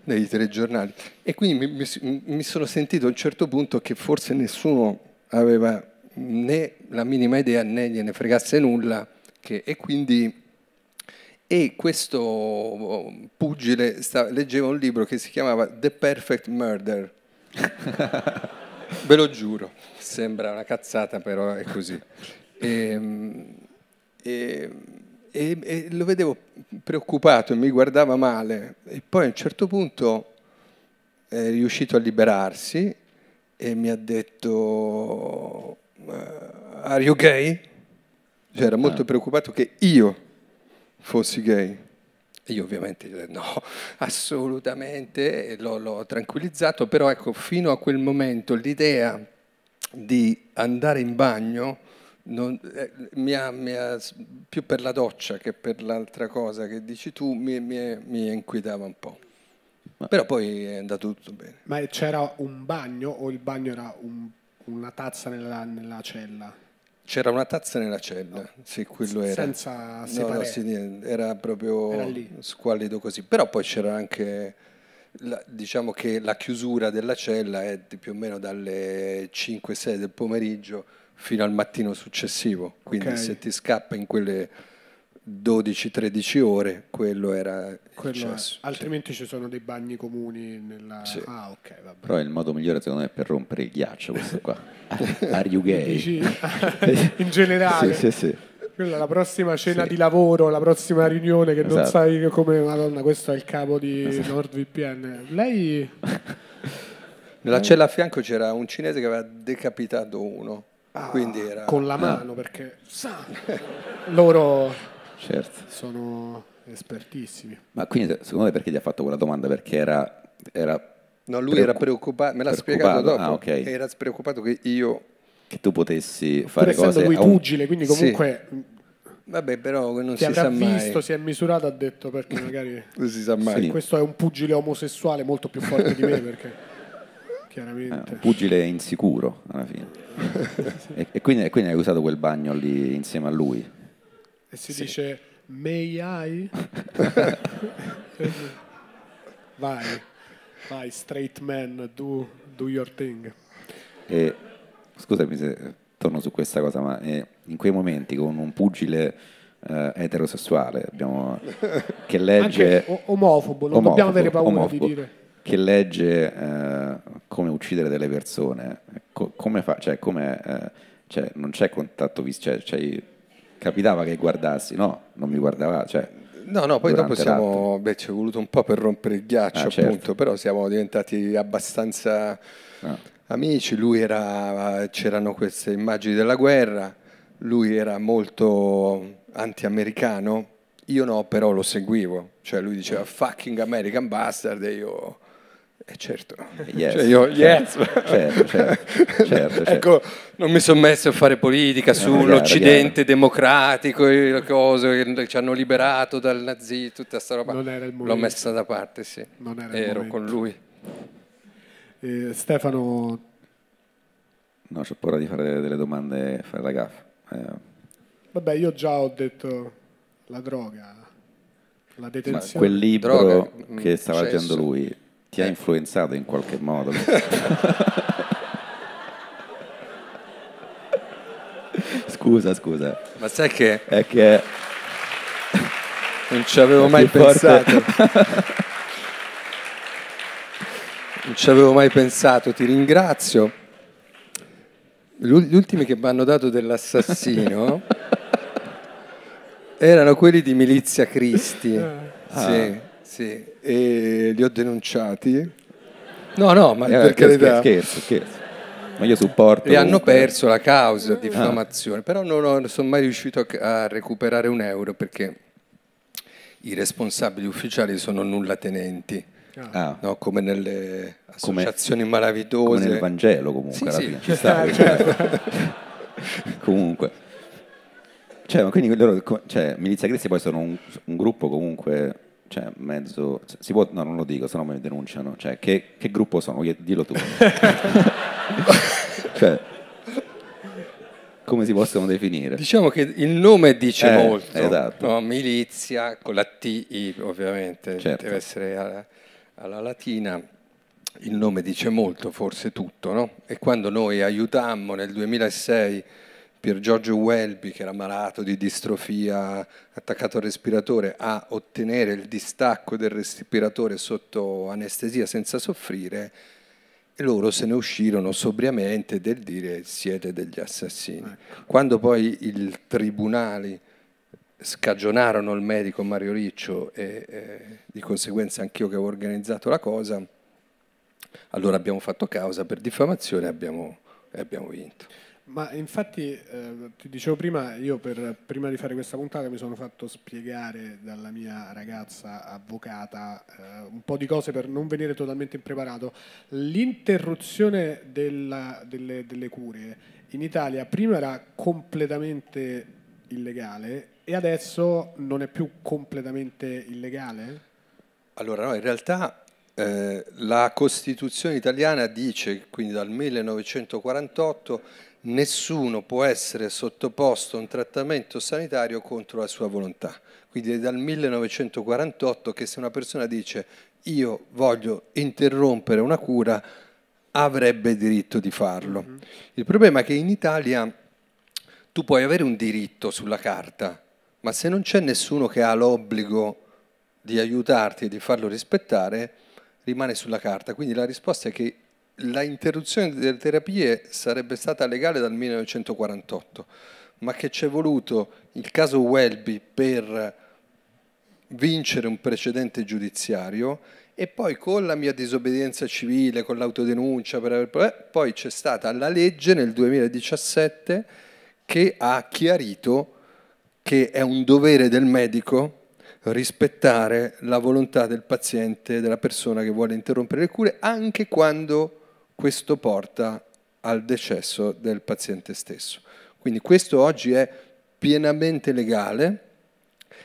dei telegiornali. E quindi mi, mi, sono sentito a un certo punto che forse nessuno aveva né la minima idea né gliene fregasse nulla. Che, e quindi e questo pugile sta, leggeva un libro che si chiamava The Perfect Murder. Ve lo giuro, sembra una cazzata, però è così. E, ehm, e, ehm, e, e lo vedevo preoccupato e mi guardava male e poi a un certo punto è riuscito a liberarsi e mi ha detto eh, are you gay? Cioè era molto ah. preoccupato che io fossi gay. E io ovviamente gli ho detto no, assolutamente, l'ho, l'ho tranquillizzato, però ecco, fino a quel momento l'idea di andare in bagno non, eh, mi ha, mi ha, più per la doccia che per l'altra cosa che dici tu, mi, mi, mi inquietava un po'. Ma Però poi è andato tutto bene. Ma c'era un bagno o il bagno era un, una tazza nella, nella cella? C'era una tazza nella cella, no. sì, quello S era. Senza separare. No, no, era proprio era squallido così. Però poi c'era anche... La, diciamo che la chiusura della cella è più o meno dalle 5-6 del pomeriggio fino al mattino successivo, quindi okay. se ti scappa in quelle 12-13 ore, quello era quello Altrimenti sì. ci sono dei bagni comuni nella... Sì. Ah, okay, Però il modo migliore secondo me è per rompere il ghiaccio questo qua. Are you gay? in generale. Sì, sì, sì. Quella, la prossima cena sì. di lavoro, la prossima riunione che esatto. non sai come... Madonna, questo è il capo di esatto. NordVPN. Lei... Nella cella a fianco c'era un cinese che aveva decapitato uno Ah, era... Con la ah. mano, eh. perché sa, loro certo. sono espertissimi. Ma quindi secondo me perché gli ha fatto quella domanda? Perché era... era no, lui preoccup... era preoccupato, me l'ha spiegato ah, dopo, ah, okay. era preoccupato che io... Che tu potessi fare Pur cose... lui pugile, un... quindi comunque... Sì. Mm, vabbè, però non si, si sa visto, mai. visto, si è misurato, ha detto perché magari. non si sa mai. Sì. Questo è un pugile omosessuale molto più forte di me perché chiaramente. Eh, pugile insicuro alla fine. e, e, quindi, e, quindi, hai usato quel bagno lì insieme a lui. E si sì. dice may I? vai, vai, straight man, do, do your thing. E, scusami se torno su questa cosa, ma eh, in quei momenti con un pugile eh, eterosessuale abbiamo, che legge... Anche omofobo, non omofobo, dobbiamo avere paura omofobo. di dire che legge eh, come uccidere delle persone, co- come fa, cioè, come, eh, cioè, non c'è contatto visivo, cioè, capitava che guardassi, no, non mi guardava, cioè, No, no, poi dopo siamo, l'atto. beh, ci è voluto un po' per rompere il ghiaccio, ah, certo. appunto, però siamo diventati abbastanza no. Ah. amici, lui era, c'erano queste immagini della guerra, lui era molto anti-americano, io no, però lo seguivo, cioè lui diceva fucking American bastard e io eh certo, cioè, yes. Cioè io, certo, yes. Certo certo, certo, certo, certo, ecco, non mi sono messo a fare politica eh, sull'Occidente democratico, le cose che ci hanno liberato dal nazismo, tutta sta roba. L'ho messa da parte, sì. Ero con lui. Eh, Stefano... No, ho paura di fare delle domande, fare la gaffa. Eh. Vabbè, io già ho detto la droga, la detenzione. Ma quel libro droga, che stava mm, leggendo cioè, lui ti ha influenzato in qualche modo? scusa, scusa. Ma sai che... È che... Non ci avevo mai pensato. non ci avevo mai pensato, ti ringrazio. Gli ultimi che mi hanno dato dell'assassino erano quelli di Milizia Cristi. Ah. Sì. Sì, e li ho denunciati. No, no, ma eh, per carità. Scherzo, scherzo. Ma io supporto. E hanno perso la causa di ah. diffamazione, ah. però non, ho, non, sono mai riuscito a recuperare un euro perché i responsabili ufficiali sono nullatenenti. Ah. No, come nelle associazioni come, malavitose. Come nel Vangelo comunque. Sì, sì. Ci sta, certo. comunque. Cioè, quindi loro, cioè, Milizia Cristi poi sono un, un gruppo comunque cioè, mezzo... Cioè, si può... No, non lo dico, se no mi denunciano. Cioè, che, che gruppo sono? Dillo tu. cioè, come si possono definire? Diciamo che il nome dice eh, molto. Esatto. No? Milizia, con la TI ovviamente, certo. deve essere alla, alla latina il nome dice molto, forse tutto, no? E quando noi aiutammo nel 2006 Pier Giorgio Welby, che era malato di distrofia attaccato al respiratore, a ottenere il distacco del respiratore sotto anestesia senza soffrire, e loro se ne uscirono sobriamente del dire siete degli assassini. Ecco. Quando poi i tribunali scagionarono il medico Mario Riccio e eh, di conseguenza anch'io che avevo organizzato la cosa, allora abbiamo fatto causa per diffamazione e abbiamo, abbiamo vinto. Ma infatti, eh, ti dicevo prima, io per, prima di fare questa puntata mi sono fatto spiegare dalla mia ragazza avvocata eh, un po' di cose per non venire totalmente impreparato. L'interruzione delle, delle cure in Italia prima era completamente illegale e adesso non è più completamente illegale? Allora, no, in realtà eh, la Costituzione italiana dice, quindi dal 1948, nessuno può essere sottoposto a un trattamento sanitario contro la sua volontà. Quindi è dal 1948 che se una persona dice io voglio interrompere una cura, avrebbe diritto di farlo. Mm -hmm. Il problema è che in Italia tu puoi avere un diritto sulla carta, ma se non c'è nessuno che ha l'obbligo di aiutarti e di farlo rispettare, rimane sulla carta. Quindi la risposta è che la interruzione delle terapie sarebbe stata legale dal 1948, ma che ci è voluto il caso Welby per vincere un precedente giudiziario e poi con la mia disobbedienza civile, con l'autodenuncia, aver... Eh, poi c'è stata la legge nel 2017 che ha chiarito che è un dovere del medico rispettare la volontà del paziente, della persona che vuole interrompere le cure, anche quando questo porta al decesso del paziente stesso. Quindi questo oggi è pienamente legale,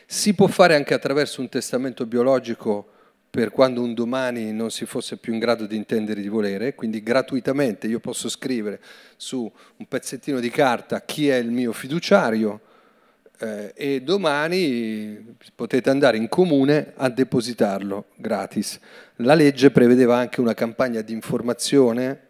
si può fare anche attraverso un testamento biologico per quando un domani non si fosse più in grado di intendere di volere, quindi gratuitamente io posso scrivere su un pezzettino di carta chi è il mio fiduciario, eh, e domani potete andare in comune a depositarlo gratis. La legge prevedeva anche una campagna di informazione,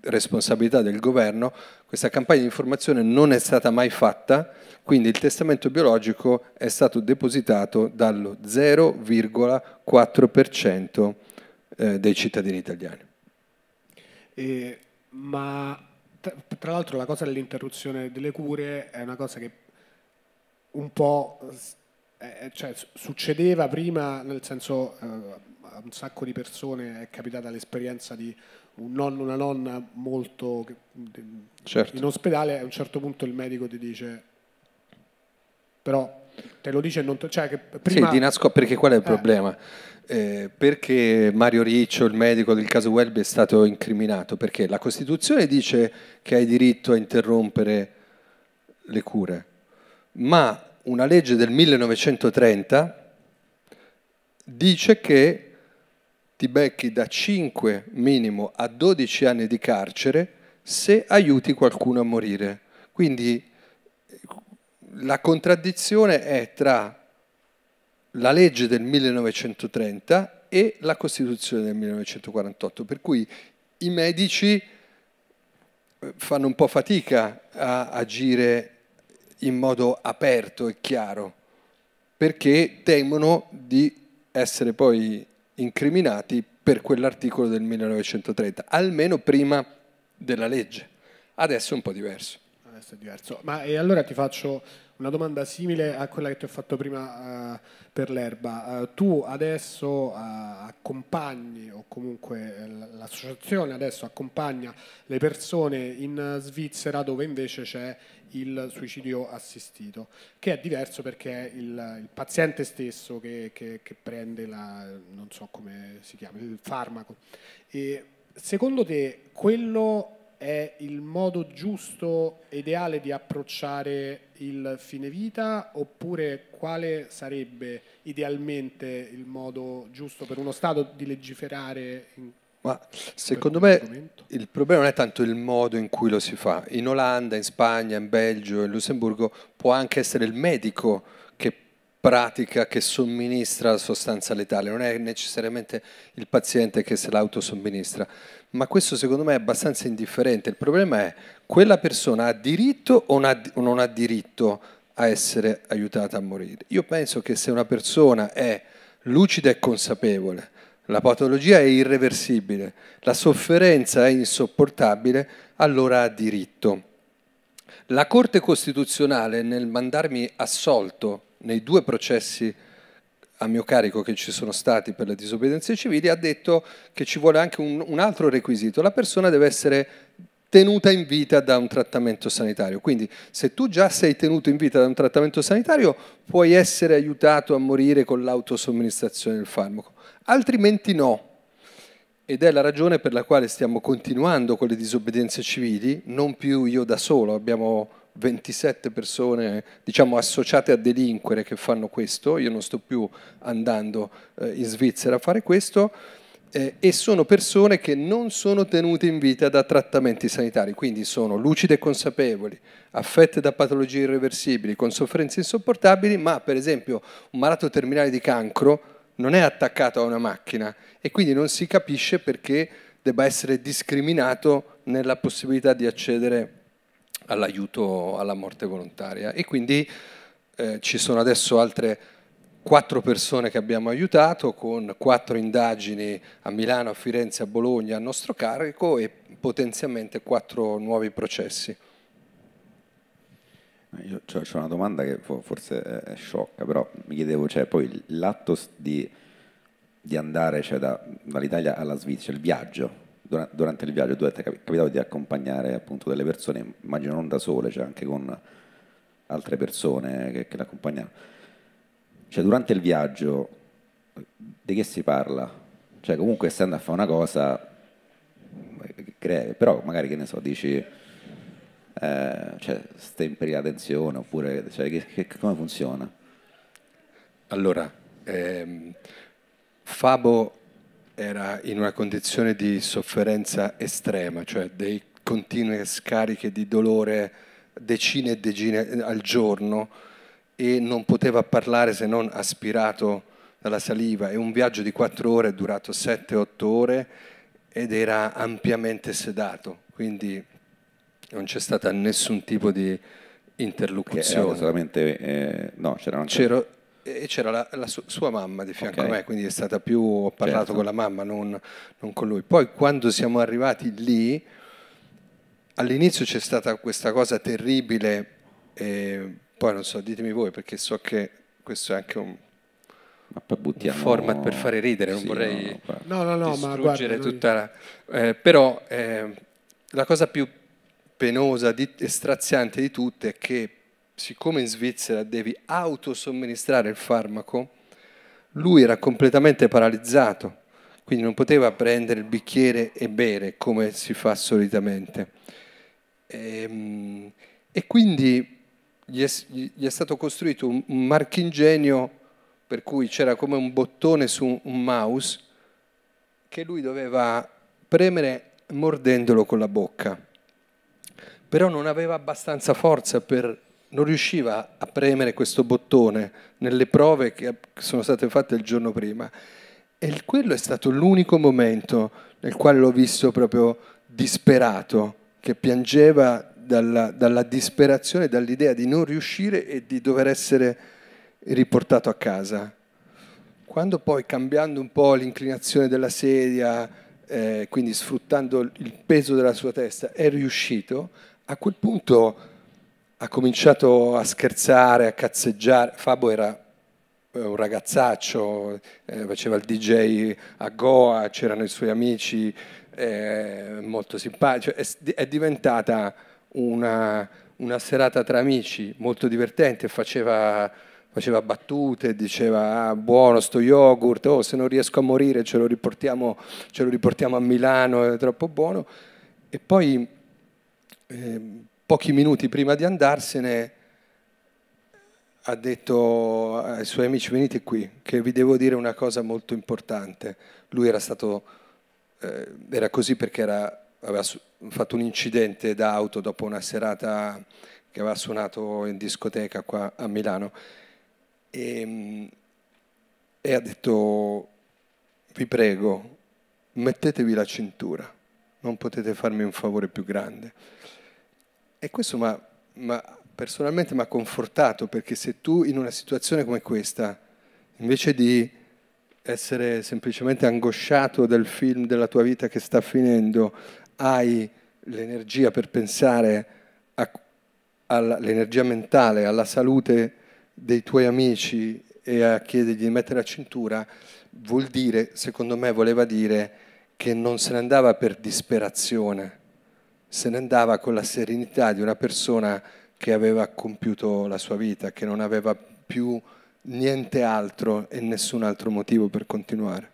responsabilità del governo, questa campagna di informazione non è stata mai fatta, quindi il testamento biologico è stato depositato dallo 0,4% eh, dei cittadini italiani. Eh, ma tra l'altro la cosa dell'interruzione delle cure è una cosa che un po' eh, cioè, succedeva prima, nel senso eh, a un sacco di persone è capitata l'esperienza di un nonno, una nonna molto certo. in ospedale, a un certo punto il medico ti dice però te lo dice non te, cioè che prima, sì, nasco- perché qual è il eh, problema? Eh, perché Mario Riccio, il medico del caso Welby, è stato incriminato? Perché la Costituzione dice che hai diritto a interrompere le cure, ma una legge del 1930 dice che ti becchi da 5 minimo a 12 anni di carcere se aiuti qualcuno a morire. Quindi eh, la contraddizione è tra la legge del 1930 e la Costituzione del 1948, per cui i medici eh, fanno un po' fatica a agire in modo aperto e chiaro, perché temono di essere poi incriminati per quell'articolo del 1930, almeno prima della legge. Adesso è un po' diverso adesso è diverso. Ma e allora ti faccio una domanda simile a quella che ti ho fatto prima uh, per l'erba. Uh, tu adesso uh, accompagni, o comunque l'associazione adesso accompagna le persone in Svizzera dove invece c'è il suicidio assistito, che è diverso perché è il, il paziente stesso che, che, che, prende la, non so come si chiama, il farmaco. E secondo te quello è il modo giusto, ideale di approcciare il fine vita oppure quale sarebbe idealmente il modo giusto per uno Stato di legiferare? Ma secondo me argomento? il problema non è tanto il modo in cui lo si fa. In Olanda, in Spagna, in Belgio, in Lussemburgo può anche essere il medico pratica che somministra la sostanza letale, non è necessariamente il paziente che se l'autosomministra, ma questo secondo me è abbastanza indifferente. Il problema è quella persona ha diritto o non ha diritto a essere aiutata a morire. Io penso che se una persona è lucida e consapevole, la patologia è irreversibile, la sofferenza è insopportabile, allora ha diritto. La Corte Costituzionale nel mandarmi assolto nei due processi a mio carico che ci sono stati per le disobbedienze civili, ha detto che ci vuole anche un, un altro requisito, la persona deve essere tenuta in vita da un trattamento sanitario. Quindi se tu già sei tenuto in vita da un trattamento sanitario, puoi essere aiutato a morire con l'autosomministrazione del farmaco, altrimenti no. Ed è la ragione per la quale stiamo continuando con le disobbedienze civili, non più io da solo, abbiamo 27 persone diciamo, associate a delinquere che fanno questo, io non sto più andando eh, in Svizzera a fare questo, eh, e sono persone che non sono tenute in vita da trattamenti sanitari, quindi sono lucide e consapevoli, affette da patologie irreversibili, con sofferenze insopportabili, ma per esempio un malato terminale di cancro non è attaccato a una macchina e quindi non si capisce perché debba essere discriminato nella possibilità di accedere all'aiuto alla morte volontaria. E quindi eh, ci sono adesso altre quattro persone che abbiamo aiutato con quattro indagini a Milano, a Firenze, a Bologna a nostro carico e potenzialmente quattro nuovi processi. Io cioè, ho una domanda che forse è sciocca, però mi chiedevo, cioè, poi l'atto di, di andare cioè, da, dall'Italia alla Svizzera, il viaggio, durante il viaggio dove ti è di accompagnare appunto delle persone, immagino non da sole, cioè anche con altre persone che, che l'accompagnavano. Cioè durante il viaggio di che si parla? Cioè comunque essendo a fare una cosa eh, crea, però magari che ne so, dici... Eh, cioè, stemperi la tensione oppure cioè, che, che, come funziona? Allora, ehm, Fabo era in una condizione di sofferenza estrema, cioè dei continue scariche di dolore decine e decine eh, al giorno e non poteva parlare se non aspirato dalla saliva e un viaggio di quattro ore è durato sette, otto ore ed era ampiamente sedato, quindi non c'è stata nessun tipo di interlocuzione. Solamente, eh, no, c'era, e c'era la, la su, sua mamma di fianco okay. a me, quindi è stata più, ho parlato certo. con la mamma, non, non, con lui. Poi quando siamo arrivati lì, all'inizio c'è stata questa cosa terribile, eh, poi non so, ditemi voi perché so che questo è anche un, buttiamo... un format per fare ridere, non sì, vorrei no, no, no, distruggere guarda, tutta la... Eh, però eh, la cosa più penosa di, e straziante di tutte è che siccome in Svizzera devi autosomministrare il farmaco, lui era completamente paralizzato, quindi non poteva prendere il bicchiere e bere come si fa solitamente. E, ehm, e quindi gli è, gli è, stato costruito un marchingegno per cui c'era come un bottone su un mouse che lui doveva premere mordendolo con la bocca. Però non aveva abbastanza forza per non riusciva a premere questo bottone nelle prove che sono state fatte il giorno prima. E quello è stato l'unico momento nel quale l'ho visto proprio disperato, che piangeva dalla, dalla disperazione, dall'idea di non riuscire e di dover essere riportato a casa. Quando poi cambiando un po' l'inclinazione della sedia, eh, quindi sfruttando il peso della sua testa, è riuscito, a quel punto ha cominciato a scherzare, a cazzeggiare. Fabo era eh, un ragazzaccio, eh, faceva il DJ a Goa, c'erano i suoi amici, eh, molto simpatici. Cioè, è, è diventata una, una, serata tra amici molto divertente, faceva, faceva battute, diceva ah, buono sto yogurt, oh, se non riesco a morire ce lo, riportiamo, ce lo riportiamo a Milano, è troppo buono. E poi... Eh, pochi minuti prima di andarsene ha detto ai suoi amici venite qui, che vi devo dire una cosa molto importante. Lui era stato, eh, era così perché era, aveva fatto un incidente d'auto dopo una serata che aveva suonato in discoteca qua a Milano e, ehm, e ha detto vi prego mettetevi la cintura, non potete farmi un favore più grande. E questo ma, ma personalmente mi ha confortato, perché se tu in una situazione come questa, invece di essere semplicemente angosciato del film della tua vita che sta finendo, hai l'energia per pensare all'energia mentale, alla salute dei tuoi amici e a chiedergli di mettere la cintura, vuol dire, secondo me voleva dire, che non se ne andava per disperazione, se ne andava con la serenità di una persona che aveva compiuto la sua vita, che non aveva più niente altro e nessun altro motivo per continuare.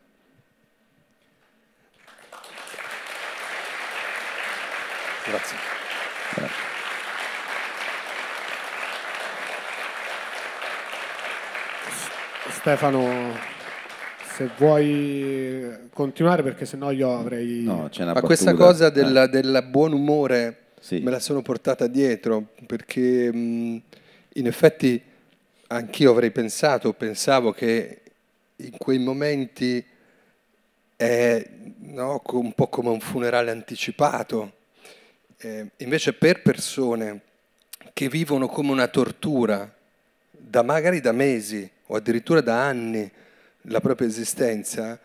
Grazie. Stefano se vuoi continuare perché sennò io avrei... No, c'è una Ma questa cosa eh. del, del buon umore sì. me la sono portata dietro perché mh, in effetti anch'io avrei pensato, pensavo che in quei momenti è no, un po' come un funerale anticipato. Eh, invece per persone che vivono come una tortura, da magari da mesi o addirittura da anni, la propria esistenza,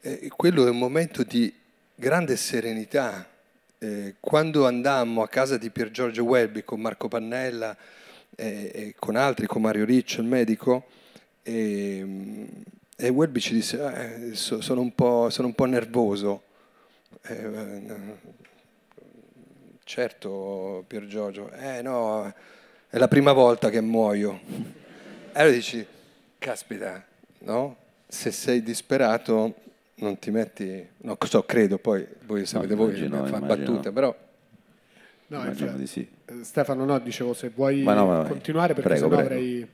eh, quello è un momento di grande serenità. Eh, quando andammo a casa di Pier Giorgio Welby con Marco Pannella eh, e con altri, con Mario Riccio, il medico, e, ehm, e Welby ci disse, ah, eh, so, sono, un sono, un po', nervoso. Eh, certo, Pier Giorgio, eh no, è la prima volta che muoio. E allora dici, caspita, no? se sei disperato non ti metti, no, so, credo poi, voi sapete no, voi, immagino, fa battute, no. però... No, infatti, di sì. Eh, Stefano, no, dicevo, se vuoi ma no, ma continuare, perché prego, sennò avrei...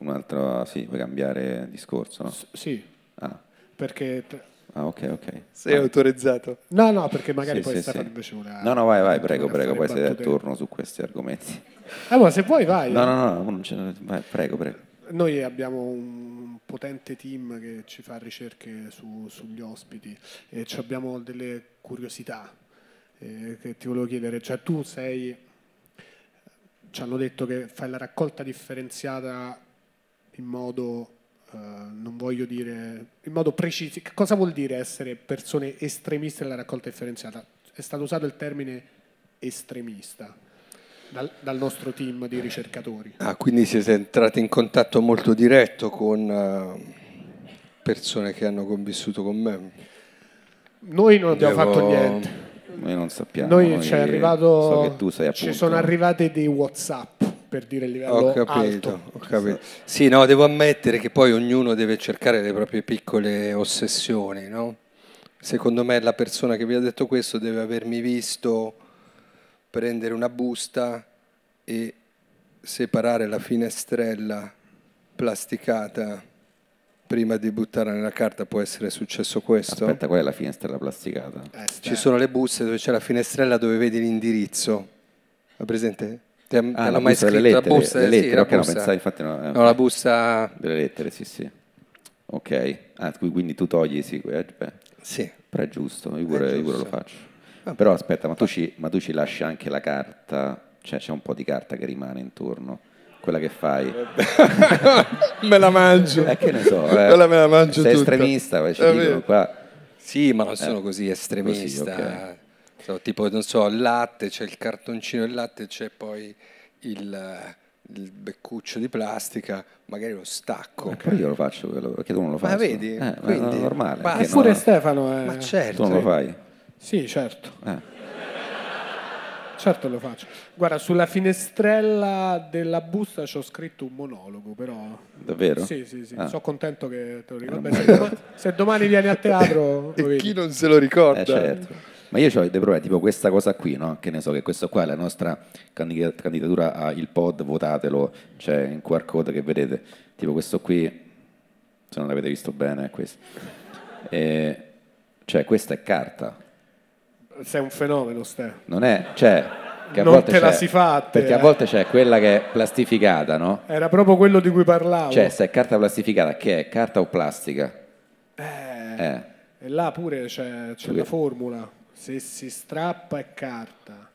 Un'altra, sì, vuoi cambiare discorso, no? S sì, ah. perché... Ah, ok, ok. Sei ah. autorizzato? No, no, perché magari sì, poi sì, Stefano sì. invece voleva... No, no, vai, vai, prego, prego, poi sei al turno su questi argomenti. Allora, ah, se vuoi vai. No, eh. no, no, non ce... vai, prego, prego. Noi abbiamo un potente team che ci fa ricerche su, sugli ospiti e abbiamo delle curiosità eh, che ti volevo chiedere. Cioè, tu sei, ci hanno detto che fai la raccolta differenziata in modo, eh, non voglio dire, in modo preciso. Cosa vuol dire essere persone estremiste nella raccolta differenziata? È stato usato il termine estremista dal, dal, nostro team di ricercatori. Ah, quindi siete entrati in contatto molto diretto con eh, persone che hanno convissuto con me? Noi non abbiamo Devo... fatto niente. Noi non sappiamo. Noi ci, arrivato, so che tu sei ci sono arrivati dei WhatsApp per dire il livello ho capito, alto. Ho capito. Sì, no, devo ammettere che poi ognuno deve cercare le proprie piccole ossessioni, no? Secondo me la persona che vi ha detto questo deve avermi visto prendere una busta e separare la finestrella plasticata prima di buttarla nella carta può essere successo questo aspetta qual è la finestrella plasticata? Eh, ci sono le buste dove c'è la finestrella dove vedi l'indirizzo ha presente? Ti, ah, ti ah, la mai scritto lettere, la busta? Le lettere, sì, okay, la busta. No, pensavo, infatti, no, eh. no, la busta delle lettere, sì, sì. Ok, ah, quindi tu togli, sì, eh, beh. sì. però è giusto, io pure, io pure lo faccio però aspetta, ma tu, ci, ma tu ci lasci anche la carta, cioè c'è un po' di carta che rimane intorno quella che fai. me la mangio. Eh, che ne so. Eh. Quella me la mangio Sei tutta. estremista, ci dicono qua. Sì, ma non eh. sono così estremista. Così, okay. so, tipo, non so, il latte, c'è il cartoncino del latte, c'è poi il, il, beccuccio di plastica, magari lo stacco. Ma eh, poi io lo faccio quello, perché tu non lo fai. Ma vedi? Eh, quindi, ma è normale. Ma pure no? Stefano. È... Eh. Ma certo. Tu non lo fai. Sì, certo. Eh. Certo lo faccio. Guarda, sulla finestrella della busta c'ho scritto un monologo, però... Davvero? Sì, sì, sì. Ah. Sono contento che te lo ricordi. Se, domani, se domani vieni a teatro... e chi non se lo ricorda? Eh, certo. Ma io ho dei problemi, tipo questa cosa qui, no? Che ne so, che questo qua è la nostra candidatura a Il Pod, votatelo, c'è in QR code che vedete. Tipo questo qui, se non l'avete visto bene, è questo. E, eh, cioè, questa è carta, sei un fenomeno, Ste. Non è, cioè, che a non volte te la si fa. Perché eh. a volte c'è quella che è plastificata, no? Era proprio quello di cui parlavo. Cioè, se è carta plastificata, che è carta o plastica? Eh. eh. E là pure c'è, c'è la formula. Se si strappa è carta,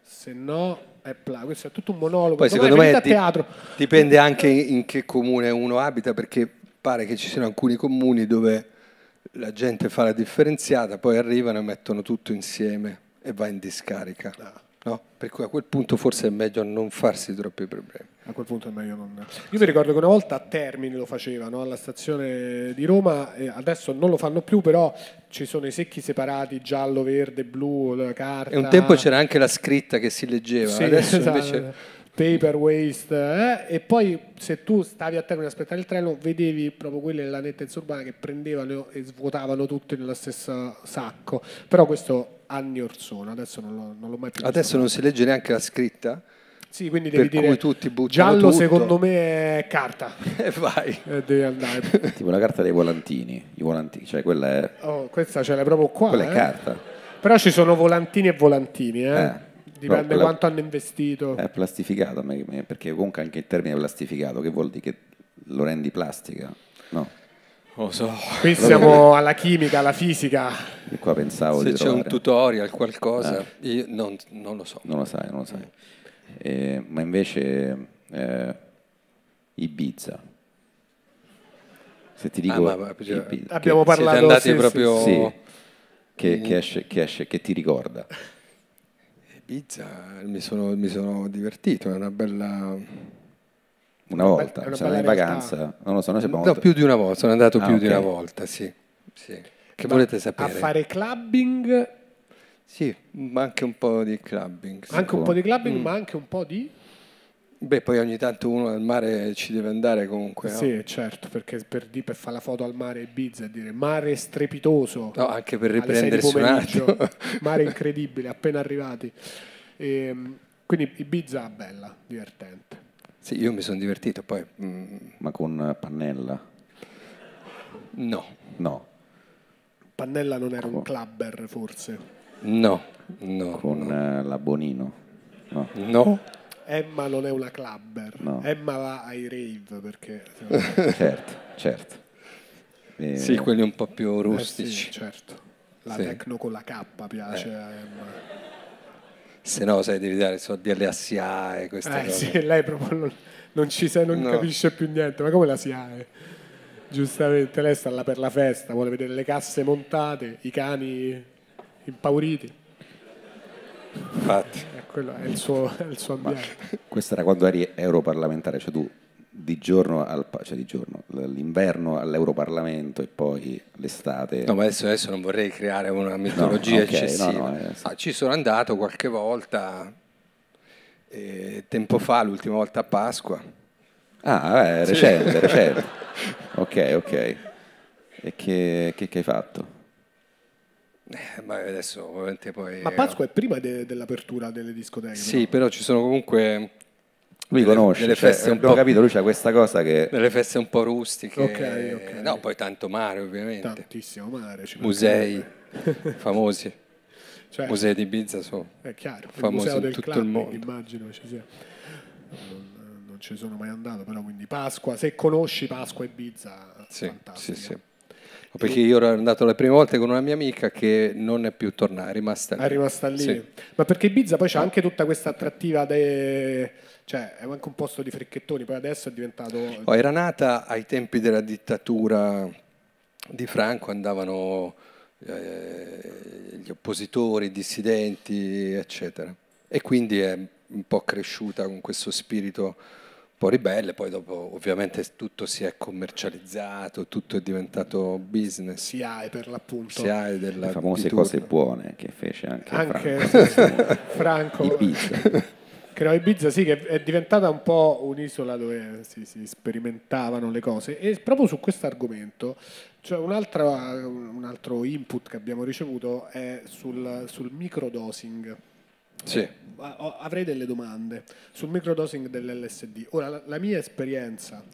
se no è plastica. Questo è tutto un monologo. Poi, secondo me, di- teatro. dipende anche in che comune uno abita, perché pare che ci siano alcuni comuni dove la gente fa la differenziata, poi arrivano e mettono tutto insieme e va in discarica. Ah. No? Per cui a quel punto forse è meglio non farsi troppi problemi. A quel punto è meglio non. Io mi ricordo che una volta a Termini lo facevano alla stazione di Roma, adesso non lo fanno più, però ci sono i secchi separati giallo, verde, blu, carta. E un tempo c'era anche la scritta che si leggeva, sì, adesso esatto. invece paper waste eh? e poi se tu stavi a termine ad aspettare il treno vedevi proprio quelle della nettezza urbana che prendevano e svuotavano tutte nello stesso sacco però questo anni or sono adesso non, lo, non l'ho mai più adesso non si legge neanche la scritta sì, quindi devi per dire tutti giallo tutto. secondo me è carta. E vai. Eh, devi andare. tipo la carta dei volantini, i volantini, cioè quella è... Oh, questa ce l'hai proprio qua. Quella eh? è carta. Però ci sono volantini e volantini, eh. eh. Dipende quella... quanto hanno investito. È plastificato, perché comunque anche il termine plastificato, che vuol dire che lo rendi plastica? No. Lo so. Qui siamo alla chimica, alla fisica. E qua pensavo Se c'è trovare. un tutorial, qualcosa, ah. io non, non, lo so. Non lo sai, non lo sai. Eh, ma invece eh, Ibiza. Se ti ah, dico... Ah, ma, cioè, Ibiza, abbiamo parlato... Siete andati sì, proprio... Sì, che, che, esce, che, esce, che ti ricorda pizza, mi sono, mi sono divertito, è una bella... Una volta, sono andato in vacanza, non lo so, non si No, più di una volta, sono andato ah, più okay. di una volta, sì. sì. Che Ma volete sapere? A fare clubbing sì, ma anche un po' di clubbing. Anche un po' di clubbing, mm. ma anche un po' di? Beh, poi ogni tanto uno al mare ci deve andare comunque. No? Sì, certo, perché per dire per fare la foto al mare Ibiza e dire mare strepitoso. No, anche per riprendersi un attimo. mare incredibile, appena arrivati. E, ehm, quindi Ibiza bella, divertente. Sì, io mi sono divertito poi. Mm. Ma con Pannella? No. No. Pannella non era con... un clubber forse? No, no. Con no. Eh, la Bonino? No. no. Emma non è una clubber, no. Emma va ai rave perché... Cioè, certo, certo. E... Eh, eh, sì, quelli un po' più rustici. Eh sì, certo. La sì. tecno con la K piace eh. a Emma. Se no, sai, devi dare soldi alle SIAE. Eh, sì, lei proprio non, non ci sa, non no. capisce più niente. Ma come la SIAE? Eh? Giustamente, lei sta là per la festa, vuole vedere le casse montate, i cani impauriti. Infatti. Eh, quello è il suo, il suo Questo era quando eri europarlamentare, cioè tu di giorno, al, cioè di giorno l'inverno all'Europarlamento e poi l'estate. No, ma adesso, adesso non vorrei creare una mitologia no, okay, eccessiva. No, no, eh, sì. ah, ci sono andato qualche volta, eh, tempo fa, l'ultima volta a Pasqua. Ah, eh, recente, sì. recente. ok, ok. E che, che, che hai fatto? Eh, ma adesso ovviamente poi... Ma Pasqua è prima de- dell'apertura delle discoteche. Sì, però. però ci sono comunque... Lui conosce, delle cioè, feste cioè, un po', capito, lui c'ha questa cosa che... Delle feste un po' rustiche. Okay, okay. No, poi tanto mare ovviamente. Tantissimo mare. Musei famosi. Cioè, Musei di Ibiza sono è chiaro, famosi il in tutto club, il mondo. Immagino ci sia. Non, non ci sono mai andato, però quindi Pasqua, se conosci Pasqua e Ibiza, sì, fantastico. Sì, sì. Ecco, perché io ero andato le prime volte con una mia amica che non è più tornata, è rimasta lì. È rimasta lì. Sì. Ma perché Ibiza poi c'ha anche tutta questa attrattiva de... Cioè, è anche un posto di fricchettoni, poi adesso è diventato... Oh, era nata ai tempi della dittatura di Franco, andavano eh, gli oppositori, i dissidenti, eccetera. E quindi è un po' cresciuta con questo spirito po' ribelle, poi dopo ovviamente tutto si è commercializzato, tutto è diventato business. SIAE per l'appunto. SIAE della Le famose cose buone che fece anche, anche Franco. Franco. Ibiza. Creò Ibiza, sì, che è diventata un po' un'isola dove si, si sperimentavano le cose. E proprio su questo argomento, cioè un, altro, un altro input che abbiamo ricevuto è sul, sul microdosing sì. Eh, avrei delle domande sul microdosing dell'LSD. Ora, la, la mia esperienza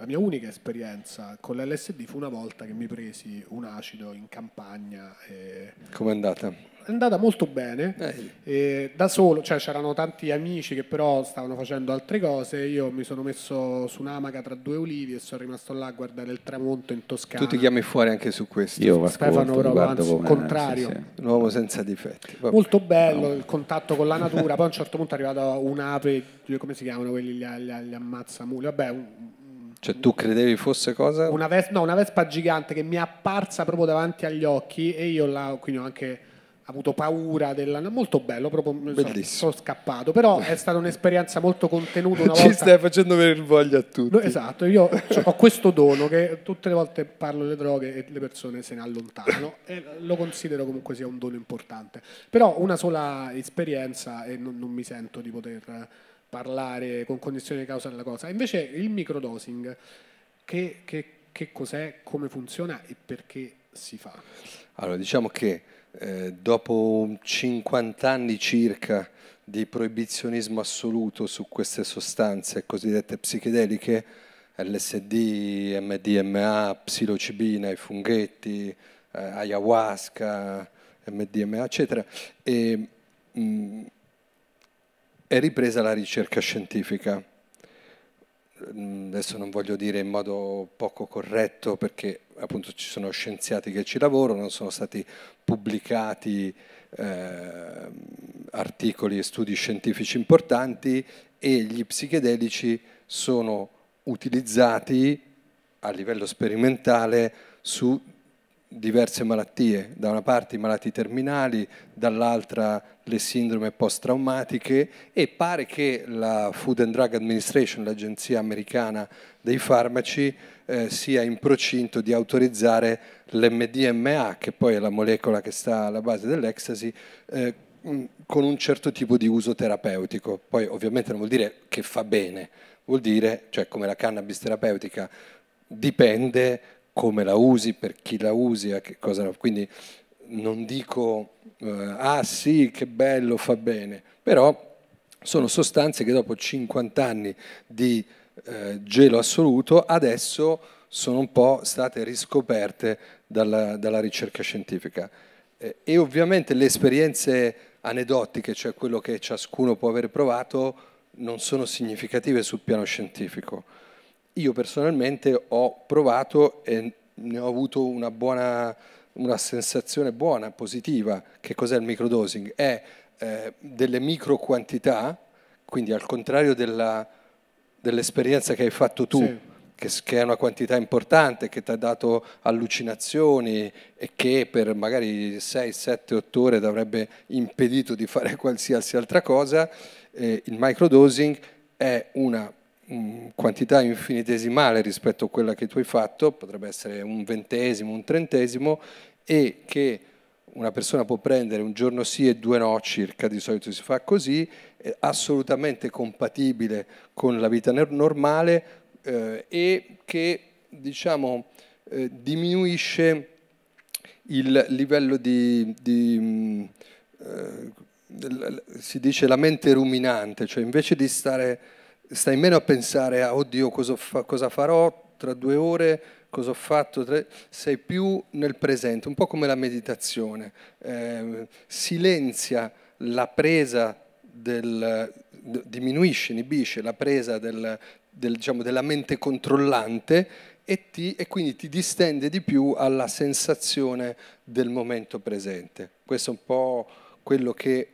la mia unica esperienza con l'LSD fu una volta che mi presi un acido in campagna. E... Eh, è andata? È andata molto bene, eh. da solo, cioè c'erano tanti amici che però stavano facendo altre cose, io mi sono messo su un'amaca tra due ulivi e sono rimasto là a guardare il tramonto in Toscana. Tu ti chiami fuori anche su questo? Io Stefano proprio, anzi, il contrario. Sì, sì. Un uomo senza difetti. Vabbè. Molto bello no. il contatto con la natura, poi a un certo punto è arrivata un'ape, come si chiamano quelli, gli, gli, gli ammazza vabbè... Un, cioè tu credevi fosse cosa? Una vespa, no, una vespa gigante che mi è apparsa proprio davanti agli occhi e io là, quindi ho anche avuto paura della... molto bello, proprio Bellissimo. sono, scappato, però è stata un'esperienza molto contenuta. Una Ci volta... stai facendo venire voglia a tutti. No, esatto, io cioè, ho questo dono che tutte le volte parlo delle droghe e le persone se ne allontanano e lo considero comunque sia un dono importante, però una sola esperienza e non, non mi sento di poter parlare con condizione di causa della cosa. Invece il microdosing, che, che, che cos'è, come funziona e perché si fa? Allora, diciamo che eh, dopo 50 anni circa di proibizionismo assoluto su queste sostanze cosiddette psichedeliche, LSD, MDMA, psilocibina, i funghetti, eh, ayahuasca, MDMA, eccetera, e, mh, mm, è ripresa la ricerca scientifica. Mm, adesso non voglio dire in modo poco corretto perché appunto ci sono scienziati che ci lavorano, sono stati pubblicati eh, articoli e studi scientifici importanti e gli psichedelici sono utilizzati a livello sperimentale su diverse malattie, da una parte i malati terminali, dall'altra le sindrome post-traumatiche e pare che la Food and Drug Administration, l'agenzia americana dei farmaci, eh, sia in procinto di autorizzare l'MDMA, che poi è la molecola che sta alla base dell'ecstasy, eh, con un certo tipo di uso terapeutico. Poi ovviamente non vuol dire che fa bene, vuol dire, cioè come la cannabis terapeutica, dipende come la usi, per chi la usi, a che cosa Quindi non dico eh, ah sì, che bello, fa bene, però sono sostanze che dopo 50 anni di eh, gelo assoluto adesso sono un po' state riscoperte dalla, dalla ricerca scientifica. e ovviamente le esperienze aneddotiche, cioè quello che ciascuno può aver provato, non sono significative sul piano scientifico. Io personalmente ho provato e ne ho avuto una buona una sensazione buona, positiva. Che cos'è il microdosing? È eh, delle micro quantità, quindi al contrario della, dell'esperienza che hai fatto tu, sì. che, che, è una quantità importante, che ti ha dato allucinazioni e che per magari 6, 7, 8 ore ti avrebbe impedito di fare qualsiasi altra cosa, eh, il microdosing è una Mm, quantità infinitesimale rispetto a quella che tu hai fatto, potrebbe essere un ventesimo, un trentesimo, e che una persona può prendere un giorno sì e due no circa, di solito si fa così, assolutamente compatibile con la vita normale eh, e che diciamo, eh, diminuisce il livello di, di mm, eh, si dice la mente ruminante, cioè invece di stare stai meno a pensare a, oddio, cosa, fa, cosa farò tra due ore, cosa ho fatto, tra... sei più nel presente, un po' come la meditazione. Eh, silenzia la presa del, diminuisce, inibisce la presa del, del, diciamo, della mente controllante e, ti, e, quindi ti distende di più alla sensazione del momento presente. Questo è un po' quello che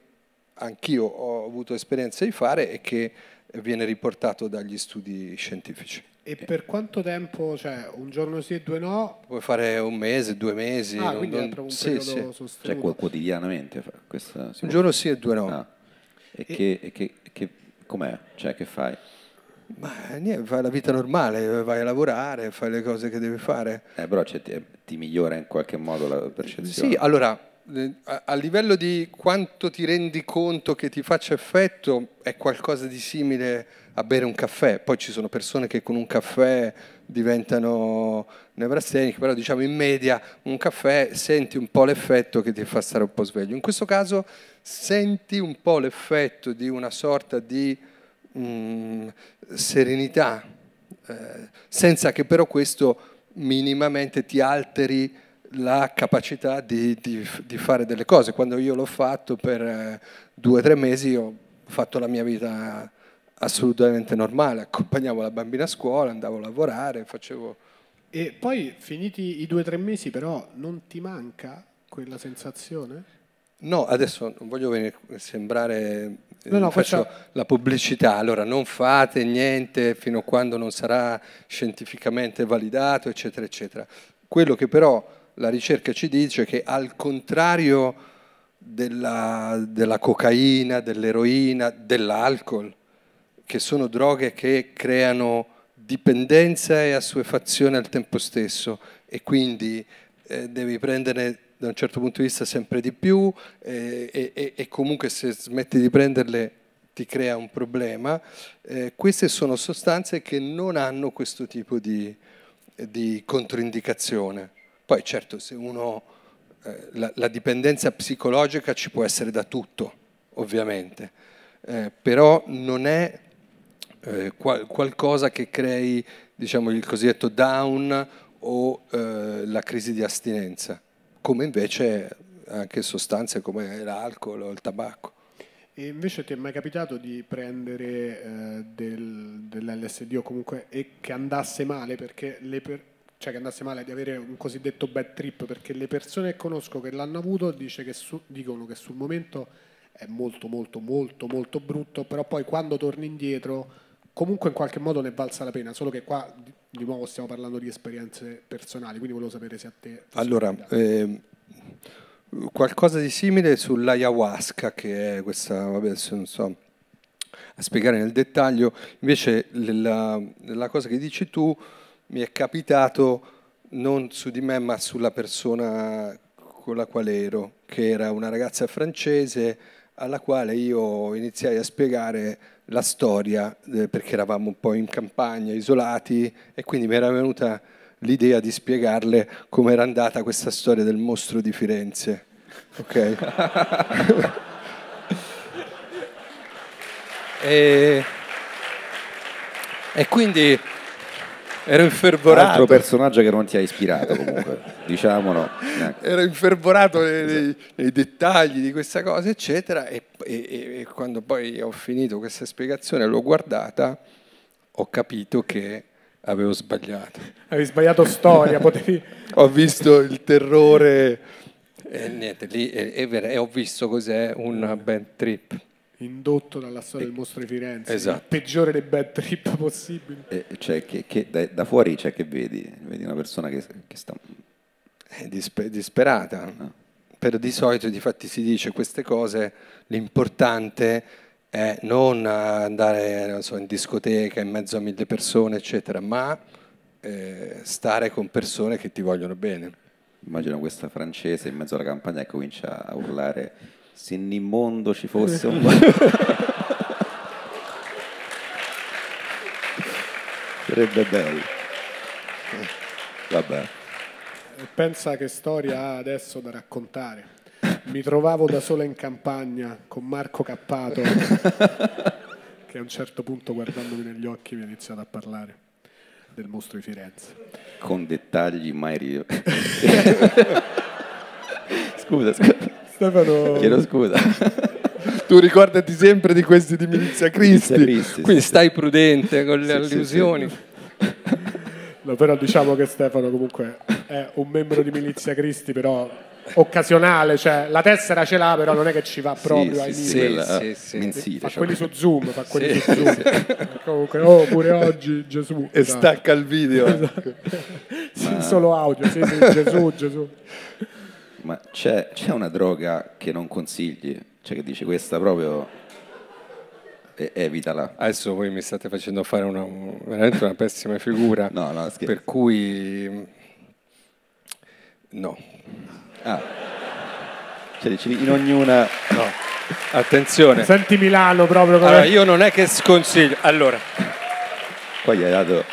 anch'io ho avuto esperienza di fare e che viene riportato dagli studi scientifici. E per quanto tempo, cioè un giorno sì e due no? Puoi fare un mese, due mesi. Ah, non, non... un sì, sì. Cioè, quotidianamente? Questa, un giorno sì e due no. Ah. E, e, che, e che, che, com'è? Cioè, che fai? Ma niente, fai la vita normale, vai a lavorare, fai le cose che devi fare. Eh, però cioè, ti, ti, migliora in qualche modo la percezione. Sì, allora a livello di quanto ti rendi conto che ti faccia effetto è qualcosa di simile a bere un caffè, poi ci sono persone che con un caffè diventano nevrasteniche, però diciamo in media un caffè senti un po' l'effetto che ti fa stare un po' sveglio. In questo caso senti un po' l'effetto di una sorta di mh, mm, serenità, eh, senza che però questo minimamente ti alteri la capacità di, di, di, fare delle cose. Quando io l'ho fatto per eh, due o tre mesi ho fatto la mia vita assolutamente normale, accompagnavo la bambina a scuola, andavo a lavorare, facevo... E poi finiti i due o tre mesi però non ti manca quella sensazione? No, adesso non voglio venire, sembrare eh, no, no, faccio questa... la pubblicità, allora non fate niente fino a quando non sarà scientificamente validato, eccetera, eccetera. Quello che però la ricerca ci dice che al contrario della, della cocaina, dell'eroina, dell'alcol, che sono droghe che creano dipendenza e assuefazione al tempo stesso e quindi eh, devi prenderne da un certo punto di vista sempre di più eh, e, e, comunque se smetti di prenderle ti crea un problema. Eh, queste sono sostanze che non hanno questo tipo di, di controindicazione. Poi certo se uno, eh, la, la, dipendenza psicologica ci può essere da tutto, ovviamente, eh, però non è eh, qual, qualcosa che crei diciamo, il cosiddetto down o eh, la crisi di astinenza, come invece anche sostanze come l'alcol o il tabacco. E invece ti è mai capitato di prendere eh, del, dell'LSD o comunque e che andasse male perché le persone cioè che andasse male, di avere un cosiddetto bad trip, perché le persone che conosco che l'hanno avuto che su, dicono che sul momento è molto molto molto molto brutto, però poi quando torni indietro comunque in qualche modo ne valsa la pena, solo che qua di nuovo stiamo parlando di esperienze personali, quindi volevo sapere se a te... Allora, ehm, qualcosa di simile sull'ayahuasca, che è questa, vabbè, se non so a spiegare nel dettaglio, invece la, la cosa che dici tu mi è capitato non su di me ma sulla persona con la quale ero, che era una ragazza francese alla quale io iniziai a spiegare la storia, eh, perché eravamo un po' in campagna, isolati, e quindi mi era venuta l'idea di spiegarle come era andata questa storia del mostro di Firenze. Ok? e, e quindi Ero infervorato. Un Altro personaggio che non ti ha ispirato comunque, diciamolo. Neanche. Ero infervorato nei, nei, nei, dettagli di questa cosa, eccetera. E, e, e, quando poi ho finito questa spiegazione, l'ho guardata, ho capito che avevo sbagliato. Avevi sbagliato storia, potevi... ho visto il terrore... E niente, lì, e, e ho visto cos'è un band trip indotto dalla storia e, del mostro di Firenze, esatto. il peggiore dei bad trip possibili. E, cioè, che, che da, da, fuori c'è che vedi, vedi una persona che, che sta... È eh, disper- disperata. Mm. No. Per di solito, difatti si dice queste cose, l'importante è non andare non so, in discoteca in mezzo a mille persone, eccetera, ma eh, stare con persone che ti vogliono bene. Immagino questa francese in mezzo alla campagna che comincia a urlare se in immondo ci fosse eh. un sarebbe bello eh, vabbè pensa che storia ha adesso da raccontare mi trovavo da sola in campagna con Marco Cappato che a un certo punto guardandomi negli occhi mi ha iniziato a parlare del mostro di Firenze con dettagli mai ri... scusa scusa Stefano. Chiedo scusa. Tu ricordati sempre di questi di Milizia Cristi, Cristi quindi sì, stai sì. prudente con le sì, allusioni. No, però diciamo che Stefano comunque è un membro di Milizia Cristi, però occasionale, cioè la tessera ce l'ha, però non è che ci va proprio sì, ai sì, quella, sì, sì, mensile, fa cioè. quelli su Zoom, fa quelli sì, su Zoom. Sì. Comunque, oh, pure oggi Gesù. E esatto. stacca il video. Esatto. Ma... Sì, solo audio, sì, sì, Gesù, Gesù ma c'è, una droga che non consigli? Cioè che dici questa proprio evitala. Adesso voi mi state facendo fare una, veramente una pessima figura. no, no, scherzo. Per cui no. Ah. Cioè dici in ognuna... No. Attenzione. Senti Milano proprio. Come... Allora, io non è che sconsiglio. Allora. Qua gli hai dato...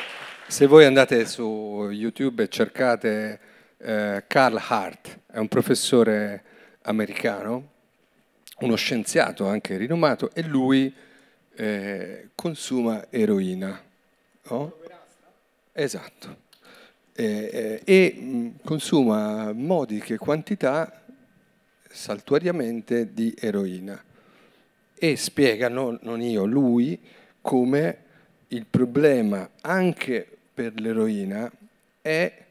Se voi andate su YouTube e cercate eh, Carl Hart, è un professore americano, uno scienziato anche rinomato, e lui eh, consuma eroina. No? Esatto. Eh, eh, e, e mm, consuma modiche quantità saltuariamente di eroina e spiega, no, non io, lui, come il problema anche per l'eroina è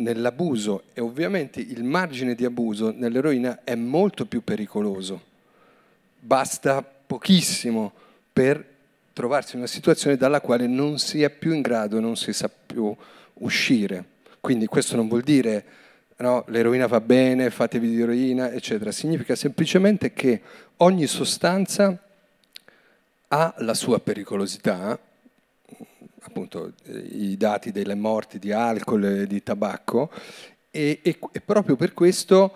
nell'abuso e ovviamente il margine di abuso nell'eroina è molto più pericoloso. Basta pochissimo per trovarsi in una situazione dalla quale non si è più in grado, non si sa più uscire. Quindi questo non vuol dire no, l'eroina va bene, fatevi di eroina, eccetera. Significa semplicemente che ogni sostanza ha la sua pericolosità appunto eh, i dati delle morti di alcol e di tabacco e, e, e proprio per questo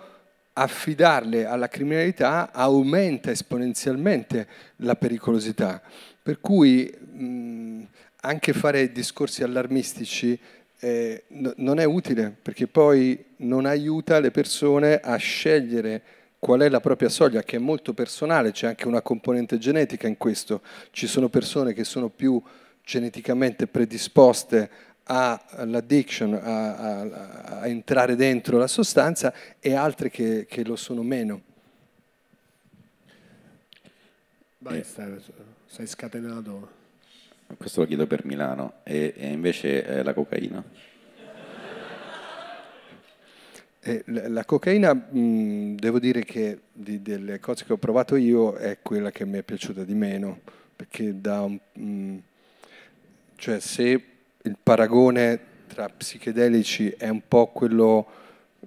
affidarle alla criminalità aumenta esponenzialmente la pericolosità. Per cui mh, anche fare discorsi allarmistici eh, no, non è utile perché poi non aiuta le persone a scegliere qual è la propria soglia, che è molto personale, c'è anche una componente genetica in questo. Ci sono persone che sono più geneticamente predisposte all'addiction, a, a, a, entrare dentro la sostanza e altre che, che lo sono meno. Vai, stai, sei scatenato. Questo lo chiedo per Milano e, e invece eh, la cocaina. Eh, la cocaina, devo dire che di, delle cose che ho provato io è quella che mi è piaciuta di meno, perché da un... Mh, cioè se il paragone tra psichedelici è un po' quello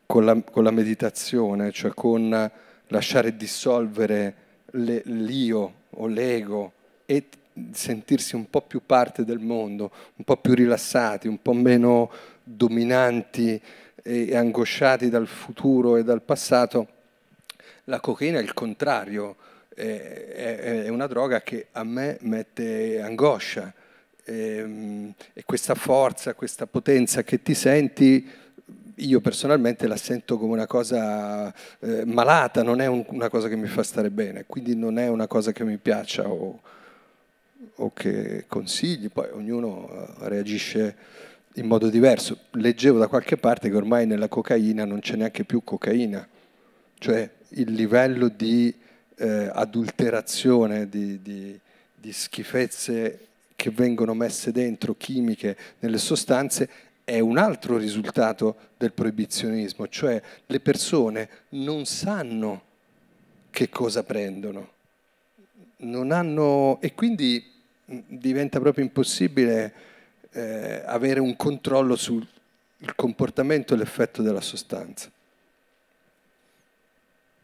con la, con la meditazione, cioè con lasciare dissolvere le, l'io o l'ego e sentirsi un po' più parte del mondo, un po' più rilassati, un po' meno dominanti e angosciati dal futuro e dal passato, la cocaina è il contrario, è, una droga che a me mette angoscia, e, ehm, e questa forza, questa potenza che ti senti io personalmente la sento come una cosa eh, malata, non è un, una cosa che mi fa stare bene, quindi non è una cosa che mi piaccia o, o che consigli, poi ognuno eh, reagisce in modo diverso. Leggevo da qualche parte che ormai nella cocaina non c'è neanche più cocaina, cioè il livello di eh, adulterazione, di, di, di schifezze che vengono messe dentro, chimiche, nelle sostanze, è un altro risultato del proibizionismo, cioè le persone non sanno che cosa prendono, hanno, e quindi mm, diventa proprio impossibile eh, avere un controllo sul comportamento e l'effetto della sostanza.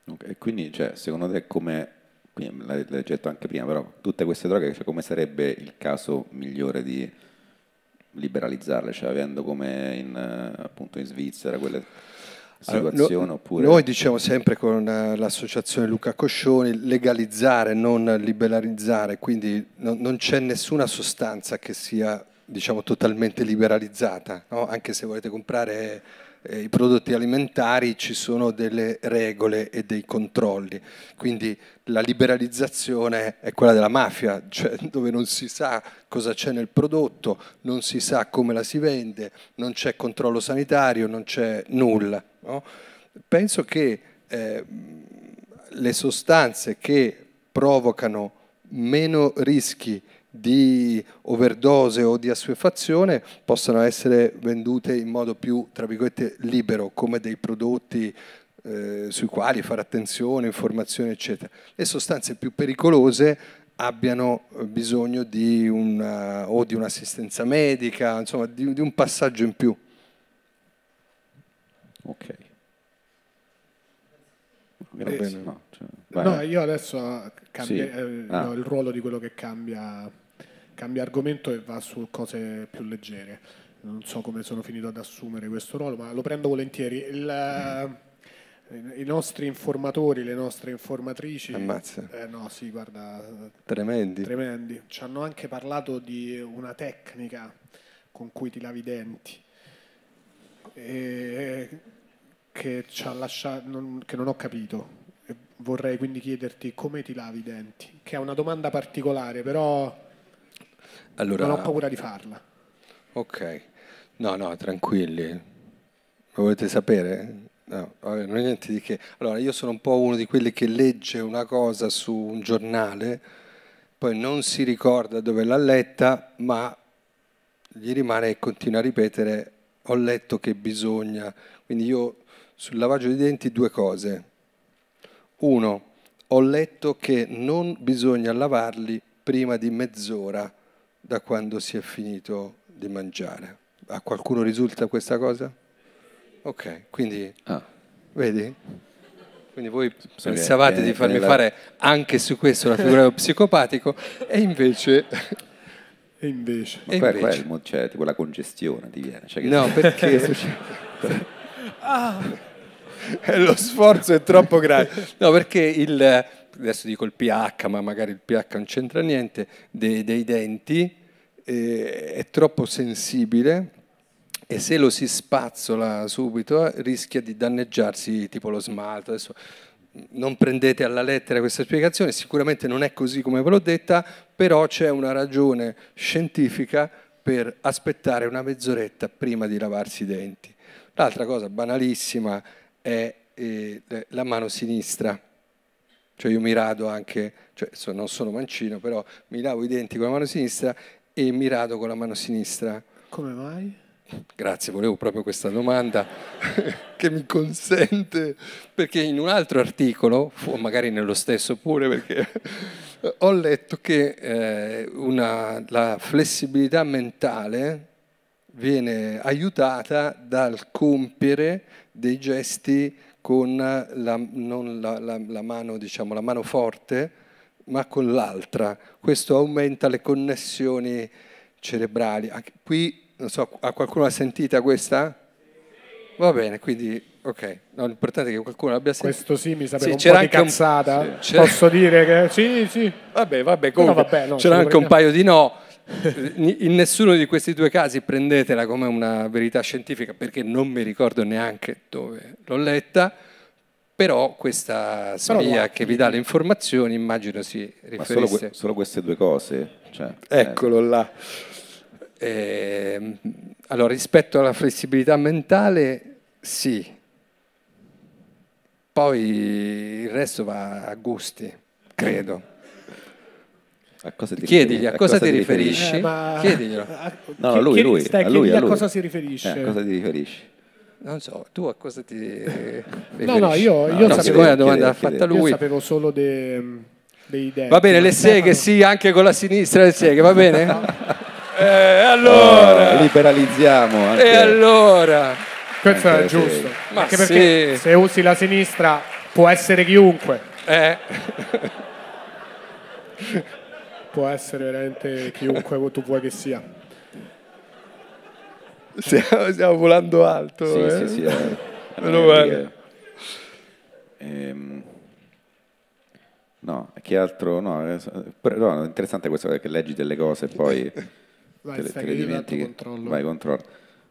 Okay, quindi, cioè, secondo te, come quindi l'hai detto anche prima, però tutte queste droghe, cioè, come sarebbe il caso migliore di liberalizzarle, cioè avendo come in, appunto in Svizzera quelle situazioni allora, no, oppure... Noi diciamo sempre con eh, l'associazione Luca Coscioni legalizzare, non liberalizzare, quindi no, non c'è nessuna sostanza che sia diciamo totalmente liberalizzata, no? anche se volete comprare eh, i prodotti alimentari ci sono delle regole e dei controlli, quindi la liberalizzazione è quella della mafia, cioè dove non si sa cosa c'è nel prodotto, non si sa come la si vende, non c'è controllo sanitario, non c'è nulla. No? Penso che eh, le sostanze che provocano meno rischi di overdose o di assuefazione possano essere vendute in modo più, tra virgolette, libero, come dei prodotti eh, sui quali fare attenzione, informazione, eccetera. Le sostanze più pericolose abbiano eh, bisogno di una, o di un'assistenza medica, insomma di, di, un passaggio in più. Ok. Eh, Grazie. Eh, no, cioè, no, io adesso cambio sì. eh, ah. no, il ruolo di quello che cambia cambia argomento e va su cose più leggere. Non so come sono finito ad assumere questo ruolo, ma lo prendo volentieri. Il, eh, I nostri informatori, le nostre informatrici. Ammazza. Eh, no, sì, guarda. Tremendi. Tremendi. Ci hanno anche parlato di una tecnica con cui ti lavi i denti. E, che, lasciato, non, che non ho capito vorrei quindi chiederti come ti lavi i denti, che è una domanda particolare, però allora, non ho paura di farla. Ok, no, no, tranquilli. Lo volete sapere? No, vabbè, non è niente di che. Allora, io sono un po' uno di quelli che legge una cosa su un giornale, poi non si ricorda dove l'ha letta, ma gli rimane e continua a ripetere ho letto che bisogna. Quindi io sul lavaggio dei denti due cose. Uno, ho letto che non bisogna lavarli prima di mezz'ora da quando si è finito di mangiare. A qualcuno risulta questa cosa? Ok, quindi ah. vedi? Quindi voi pensavate di farmi fare anche su questo la figura psicopatico e invece... E invece... Ma e poi invece... Quello, cioè, tipo la congestione ti viene. Cioè no, perché... ah. lo sforzo è troppo grande. No, perché il adesso dico il pH, ma magari il pH non c'entra niente, dei, dei denti, eh, è troppo sensibile e se lo si spazzola subito eh, rischia di danneggiarsi tipo lo smalto. Adesso mm, non prendete alla lettera questa spiegazione, sicuramente non è così come ve l'ho detta, però c'è una ragione scientifica per aspettare una mezz'oretta prima di lavarsi i denti. L'altra cosa banalissima è eh, la mano sinistra. Cioè io mi rado anche, cioè non sono mancino, però mi lavo i denti con la mano sinistra e mi rado con la mano sinistra. Come mai? Grazie, volevo proprio questa domanda che mi consente, perché in un altro articolo, o magari nello stesso pure, perché ho letto che eh, una, la flessibilità mentale viene aiutata dal compiere dei gesti con la, non la, la, la mano, diciamo, mano forte, ma con l'altra. Questo aumenta le connessioni cerebrali. Qui, non so, a qualcuno ha sentita questa? Va bene, quindi, ok. No, l'importante è che qualcuno abbia sentito. Questo sì, mi sapeva sì, un po' di cazzata. Un... Sì, Posso dire che sì, sì. Vabbè, vabbè, comunque, no, vabbè, no, c'era anche un paio di no in nessuno di questi due casi prendetela come una verità scientifica perché non mi ricordo neanche dove l'ho letta, però questa spia che vi dà le informazioni immagino si riferisse... Ma solo, solo queste due cose? Cioè, eh. Eccolo eh. là. Eh, allora, rispetto alla flessibilità mentale, sì. Poi il resto va a gusti, credo. A cosa ti Chiedigli a cosa, a cosa ti riferisci. Eh, ma... Chiediglielo. No, lui, lui, a lui, a, lui. a cosa si riferisce. Eh, a cosa ti riferisci? Non so, tu a cosa ti riferisci? No, no, io, no, io no, sapevo... la domanda l'ha fatta lui. Io sapevo solo de, dei denti. Va bene, le seghe, sì, anche con la sinistra le seghe, va bene? eh, allora... Oh, liberalizziamo. Anche... E allora... Questo anche è giusto. Ma anche sì. perché se usi la sinistra può essere chiunque. Eh... può essere veramente chiunque tu vuoi che sia. Stiamo, stiamo volando alto. Sì, eh? sì, sì. Eh. male. Ehm, no, che altro? No, no, interessante questo che leggi delle cose e poi Vai, te, te le dimentichi. Controllo. Vai, controllo.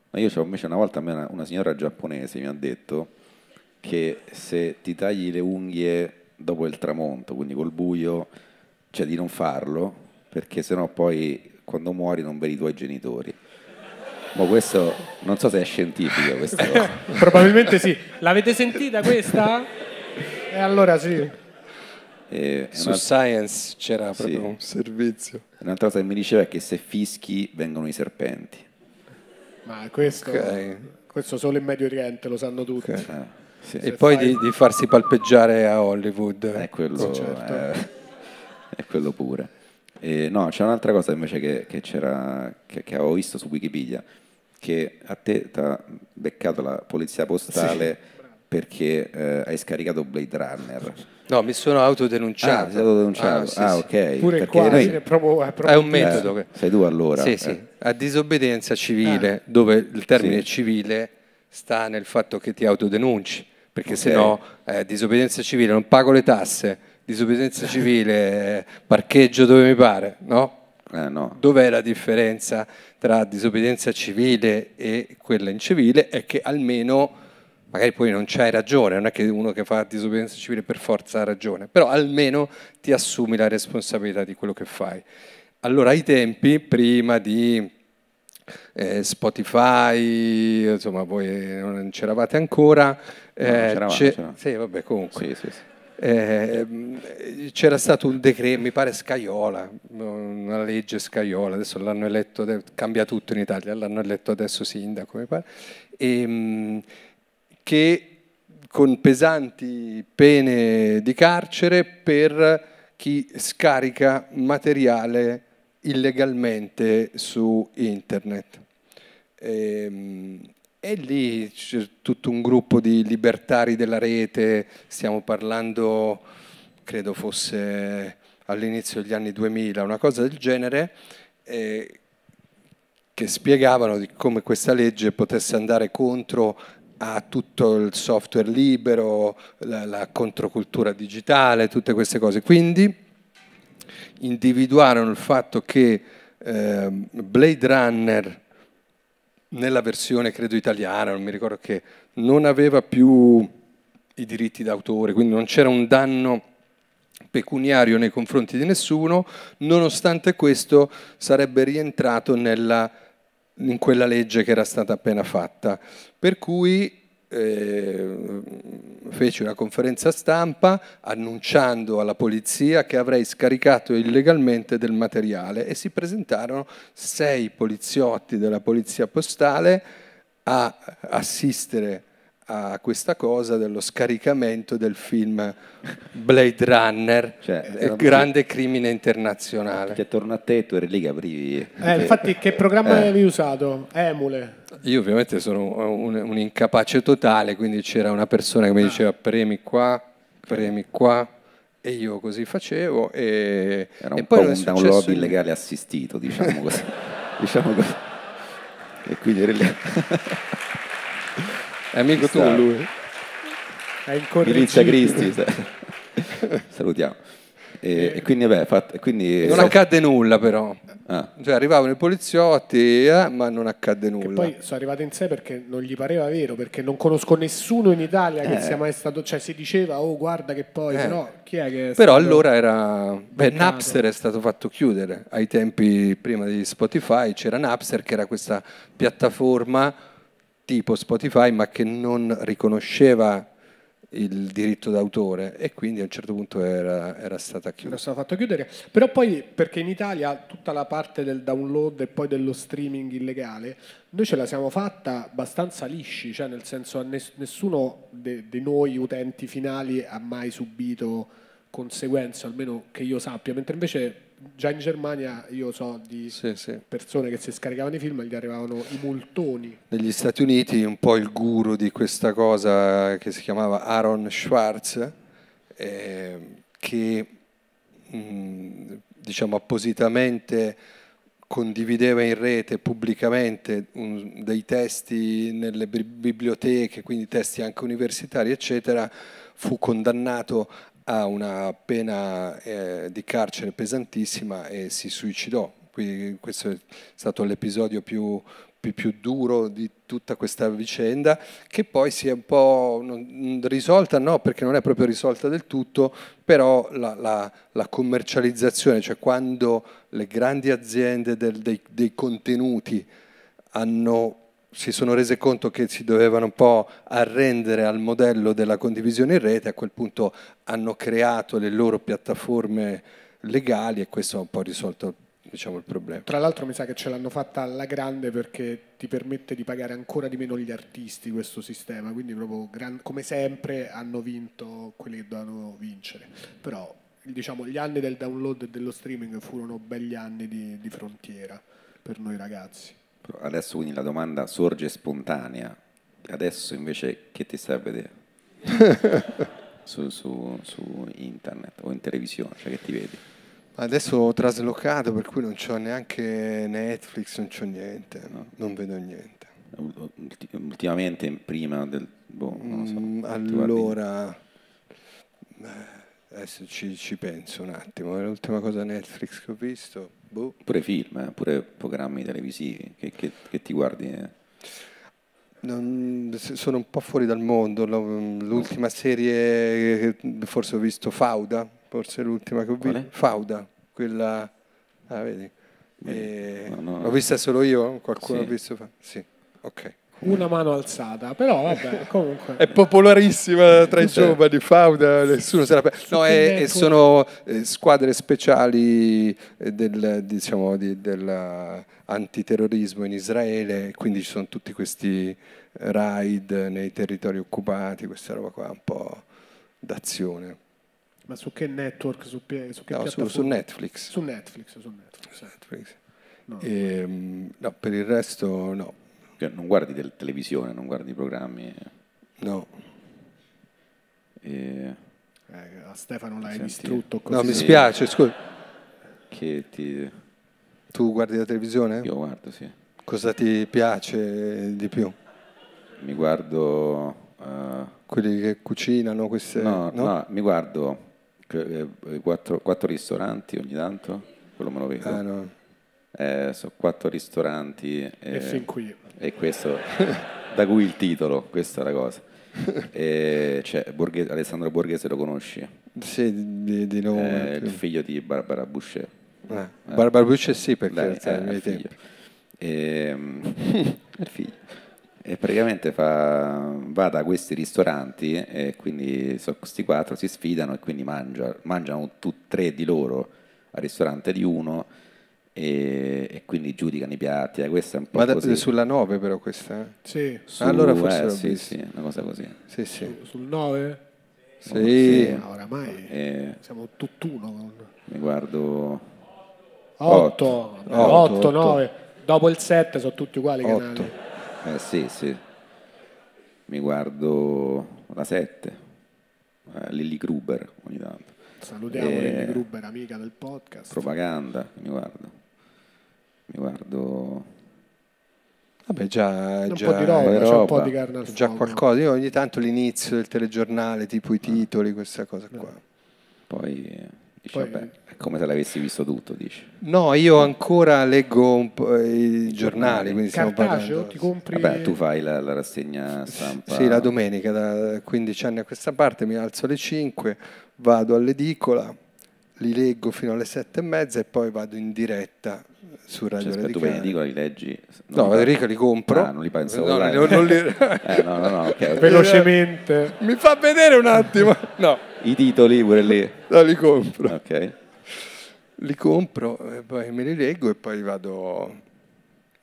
Ma io cioè, invece una volta una, una signora giapponese mi ha detto che se ti tagli le unghie dopo il tramonto, quindi col buio, cioè di non farlo, perché sennò poi quando muori non vedi i tuoi genitori. Ma questo non so se è scientifico questa cosa. Probabilmente sì. L'avete sentita questa? E eh, allora sì. Eh, Su una... Science c'era proprio sì. un servizio. Un'altra cosa che mi diceva è che se fischi vengono i serpenti. Ma questo, okay. questo solo in Medio Oriente lo sanno tutti. Okay. Ah, sì. E poi fai... di, di, farsi palpeggiare a Hollywood. È eh, quello. Sì, certo. eh e quello pure. E, no, c'è un'altra cosa invece che, che, che, che, avevo visto su Wikipedia, che a te ti ha beccato la polizia postale sì. perché eh, hai scaricato Blade Runner. No, mi sono autodenunciato. Ah, autodenunciato. Ah, sì, ah ok. Pure qua, noi... è, proprio, è, eh, proprio è, un metodo. Eh, sei tu allora. Sì, eh. sì. A disobbedienza civile, ah. dove il termine sì. civile sta nel fatto che ti autodenunci, perché okay. se no eh, disobbedienza civile, non pago le tasse, disobbedienza civile, parcheggio dove mi pare, no? Eh, no. Dov'è la differenza tra disobbedienza civile e quella in civile? È che almeno, magari poi non c'hai ragione, non è che uno che fa disobbedienza civile per forza ha ragione, però almeno ti assumi la responsabilità di quello che fai. Allora ai tempi, prima di eh, Spotify, insomma voi non c'eravate ancora, no, eh, c'eravamo, c'eravamo. Sì, vabbè comunque. Sì, sì, sì eh, c'era stato un decreto, mi pare Scaiola, una legge Scaiola, adesso l'hanno eletto, cambia tutto in Italia, l'hanno eletto adesso sindaco, mi pare, e, ehm, che con pesanti pene di carcere per chi scarica materiale illegalmente su internet. E, ehm, e lì c'è tutto un gruppo di libertari della rete, stiamo parlando, credo fosse all'inizio degli anni 2000, una cosa del genere, eh, che spiegavano di come questa legge potesse andare contro a tutto il software libero, la, la controcultura digitale, tutte queste cose. Quindi individuarono il fatto che eh, Blade Runner nella versione credo italiana, non mi ricordo che, non aveva più i diritti d'autore, quindi non c'era un danno pecuniario nei confronti di nessuno, nonostante questo sarebbe rientrato nella, in quella legge che era stata appena fatta. Per cui eh, feci una conferenza stampa annunciando alla polizia che avrei scaricato illegalmente del materiale e si presentarono sei poliziotti della polizia postale a assistere a questa cosa dello scaricamento del film Blade Runner, cioè, eh, grande crimine internazionale. Che torna a te tu eri lì che aprivi. Eh, infatti, che programma eh. avevi usato? Emule. Io ovviamente sono un, un incapace totale, quindi c'era una persona che mi ah. diceva premi qua, premi qua, e io così facevo e, era un e po' un lobby in... illegale assistito diciamo così, diciamo così. e quindi È amico tuo lui. È Milizia Cristi. Salutiamo. E, eh. e, quindi, vabbè, fatto, quindi non accadde nulla però ah. cioè, arrivavano i poliziotti eh, ma non accadde nulla che poi sono arrivato in sé perché non gli pareva vero perché non conosco nessuno in Italia eh. che sia mai stato cioè si diceva oh guarda che poi eh. però chi è che è però allora era beh, Napster è stato fatto chiudere ai tempi prima di Spotify c'era Napster che era questa piattaforma tipo Spotify ma che non riconosceva il diritto d'autore e quindi a un certo punto era, era stata chiusa. Era stato fatto chiudere, però poi perché in Italia tutta la parte del download e poi dello streaming illegale, noi ce la siamo fatta abbastanza lisci, cioè nel senso nessuno di noi utenti finali ha mai subito conseguenze, almeno che io sappia, mentre invece già in Germania io so di sì, sì. persone che si scaricavano i film e gli arrivavano i multoni. Negli Stati Uniti un po' il guru di questa cosa che si chiamava Aaron Schwartz, eh, che mh, mm, diciamo appositamente condivideva in rete pubblicamente un, dei testi nelle biblioteche, quindi testi anche universitari, eccetera, fu condannato ha una pena eh, di carcere pesantissima e si suicidò. Quindi questo è stato l'episodio più, più, più, duro di tutta questa vicenda, che poi si è un po' non, risolta, no, perché non è proprio risolta del tutto, però la, la, la commercializzazione, cioè quando le grandi aziende del, dei, dei contenuti hanno si sono rese conto che si dovevano un po' arrendere al modello della condivisione in rete, a quel punto hanno creato le loro piattaforme legali e questo ha un po' risolto diciamo, il problema. Tra l'altro mi sa che ce l'hanno fatta alla grande perché ti permette di pagare ancora di meno gli artisti questo sistema, quindi proprio come sempre hanno vinto quelli che dovevano vincere, però diciamo, gli anni del download e dello streaming furono belli anni di, di frontiera per noi ragazzi. Adesso quindi la domanda sorge spontanea, adesso invece che ti stai a vedere su, su, su, internet o in televisione, cioè che ti vedi? Adesso ho traslocato per cui non c'ho neanche Netflix, non c'ho niente, no. non vedo niente. Ultimamente prima del... Boh, non so, mm, allora... Adesso ci, ci penso un attimo, l'ultima cosa Netflix che ho visto... Boh. Pure film, eh? pure programmi televisivi che, che, che ti guardi. Eh? Non, sono un po' fuori dal mondo. L'ultima serie, forse ho visto Fauda, forse l'ultima che ho visto. Fauda, quella. Ah, vedi. Eh, no, no. L'ho vista solo io? Qualcuno sì. ha visto? Sì, ok una mano alzata, però vabbè, comunque. È popolarissima tra i giovani, Fauda, nessuno se la perde. No, è, è sono eh, squadre speciali eh, del, diciamo, di, dell'antiterrorismo eh, in Israele, quindi ci sono tutti questi raid nei territori occupati, questa roba qua un po' d'azione. Ma su che network? Su, su, che no, su, su Netflix. Su Netflix, su Netflix. Netflix. No. E, ehm, no, per il resto no non guardi te televisione, non guardi i programmi. Eh. No. E... Eh, a Stefano l'hai Senti... distrutto così. No, mi spiace, scusa. Che ti... Tu guardi la televisione? Io guardo, sì. Cosa ti piace di più? Mi guardo... Uh... Quelli che cucinano queste... No, no, no mi guardo eh, quattro, quattro, ristoranti ogni tanto, quello me lo vedo. Ah, no eh, sono quattro ristoranti. Eh, e fin qui. E questo, da cui il titolo, questa è la cosa. e, cioè, Borghese, Alessandro Borghese lo conosci? Sì, di, di nome. Eh, il figlio di Barbara Boucher. Ah, eh, Barbara Boucher sì, perché Dai, è, eh, il figlio. E, il ehm, figlio. E praticamente fa, va da questi ristoranti e quindi so, questi quattro si sfidano e quindi mangia, mangiano tu, tre di loro al ristorante di uno e, e, quindi giudicano i piatti. Eh, questa è un po' Ma da, sulla 9 però questa? Eh? Sì. Su, ah, allora forse eh, sì, sì, una cosa così. Sì, sì. sul 9? Sì. sì. Eh. oramai eh. siamo tutt'uno. Con... Mi guardo... 8, 8, 9. Dopo il 7 sono tutti uguali 8. Eh sì, sì. Mi guardo la 7. Eh, Lilly Gruber ogni tanto. Salutiamo eh, Lilly Gruber, amica del podcast. Propaganda, mi guardo mi guardo Vabbè, già, già, un po' di roba, roba. un po' di carne al Già fondo. qualcosa. Io ogni tanto l'inizio del telegiornale, tipo i eh. titoli, questa cosa qua. Poi, dici, Poi- vabbè, è come se l'avessi visto tutto, dici. No, io ancora leggo un po' i giornali, quindi stiamo parlando. ti compri... Vabbè, tu fai la, la rassegna stampa. Sì, la domenica da 15 anni a questa parte mi alzo alle 5, vado all'edicola, li leggo fino alle sette e mezza e poi vado in diretta su cioè, Radio cioè, Radicale. Aspetta, dico, li leggi? no, Enrico li compro. Ah, non li penso. No, no, non li... eh, no, no, no okay. Velocemente. Mi fa vedere un attimo. No. I titoli pure lì. No, li compro. Ok. Li compro, e poi me li leggo e poi vado...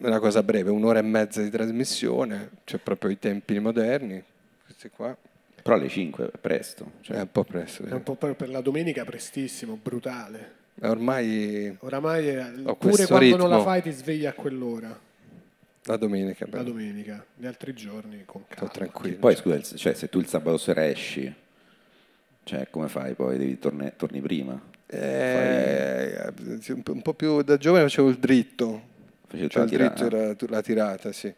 Una cosa breve, un'ora e mezza di trasmissione, c'è cioè proprio i tempi moderni, questi qua. Però alle 5 è presto. Cioè. È un po' presto. Sì. È un po' per, per la domenica prestissimo, brutale. Ormai, Oramai è, pure quando ritmo. non la fai ti svegli a quell'ora. La domenica, beh. La domenica, gli altri giorni con calma. Sto tranquillo. Poi cioè. scusa, cioè, se tu il sabato sera esci, cioè, come fai poi? Devi torne, torni prima? Eh, fai... Un po' più da giovane facevo il dritto. Facevo cioè, il dritto era la tirata, sì.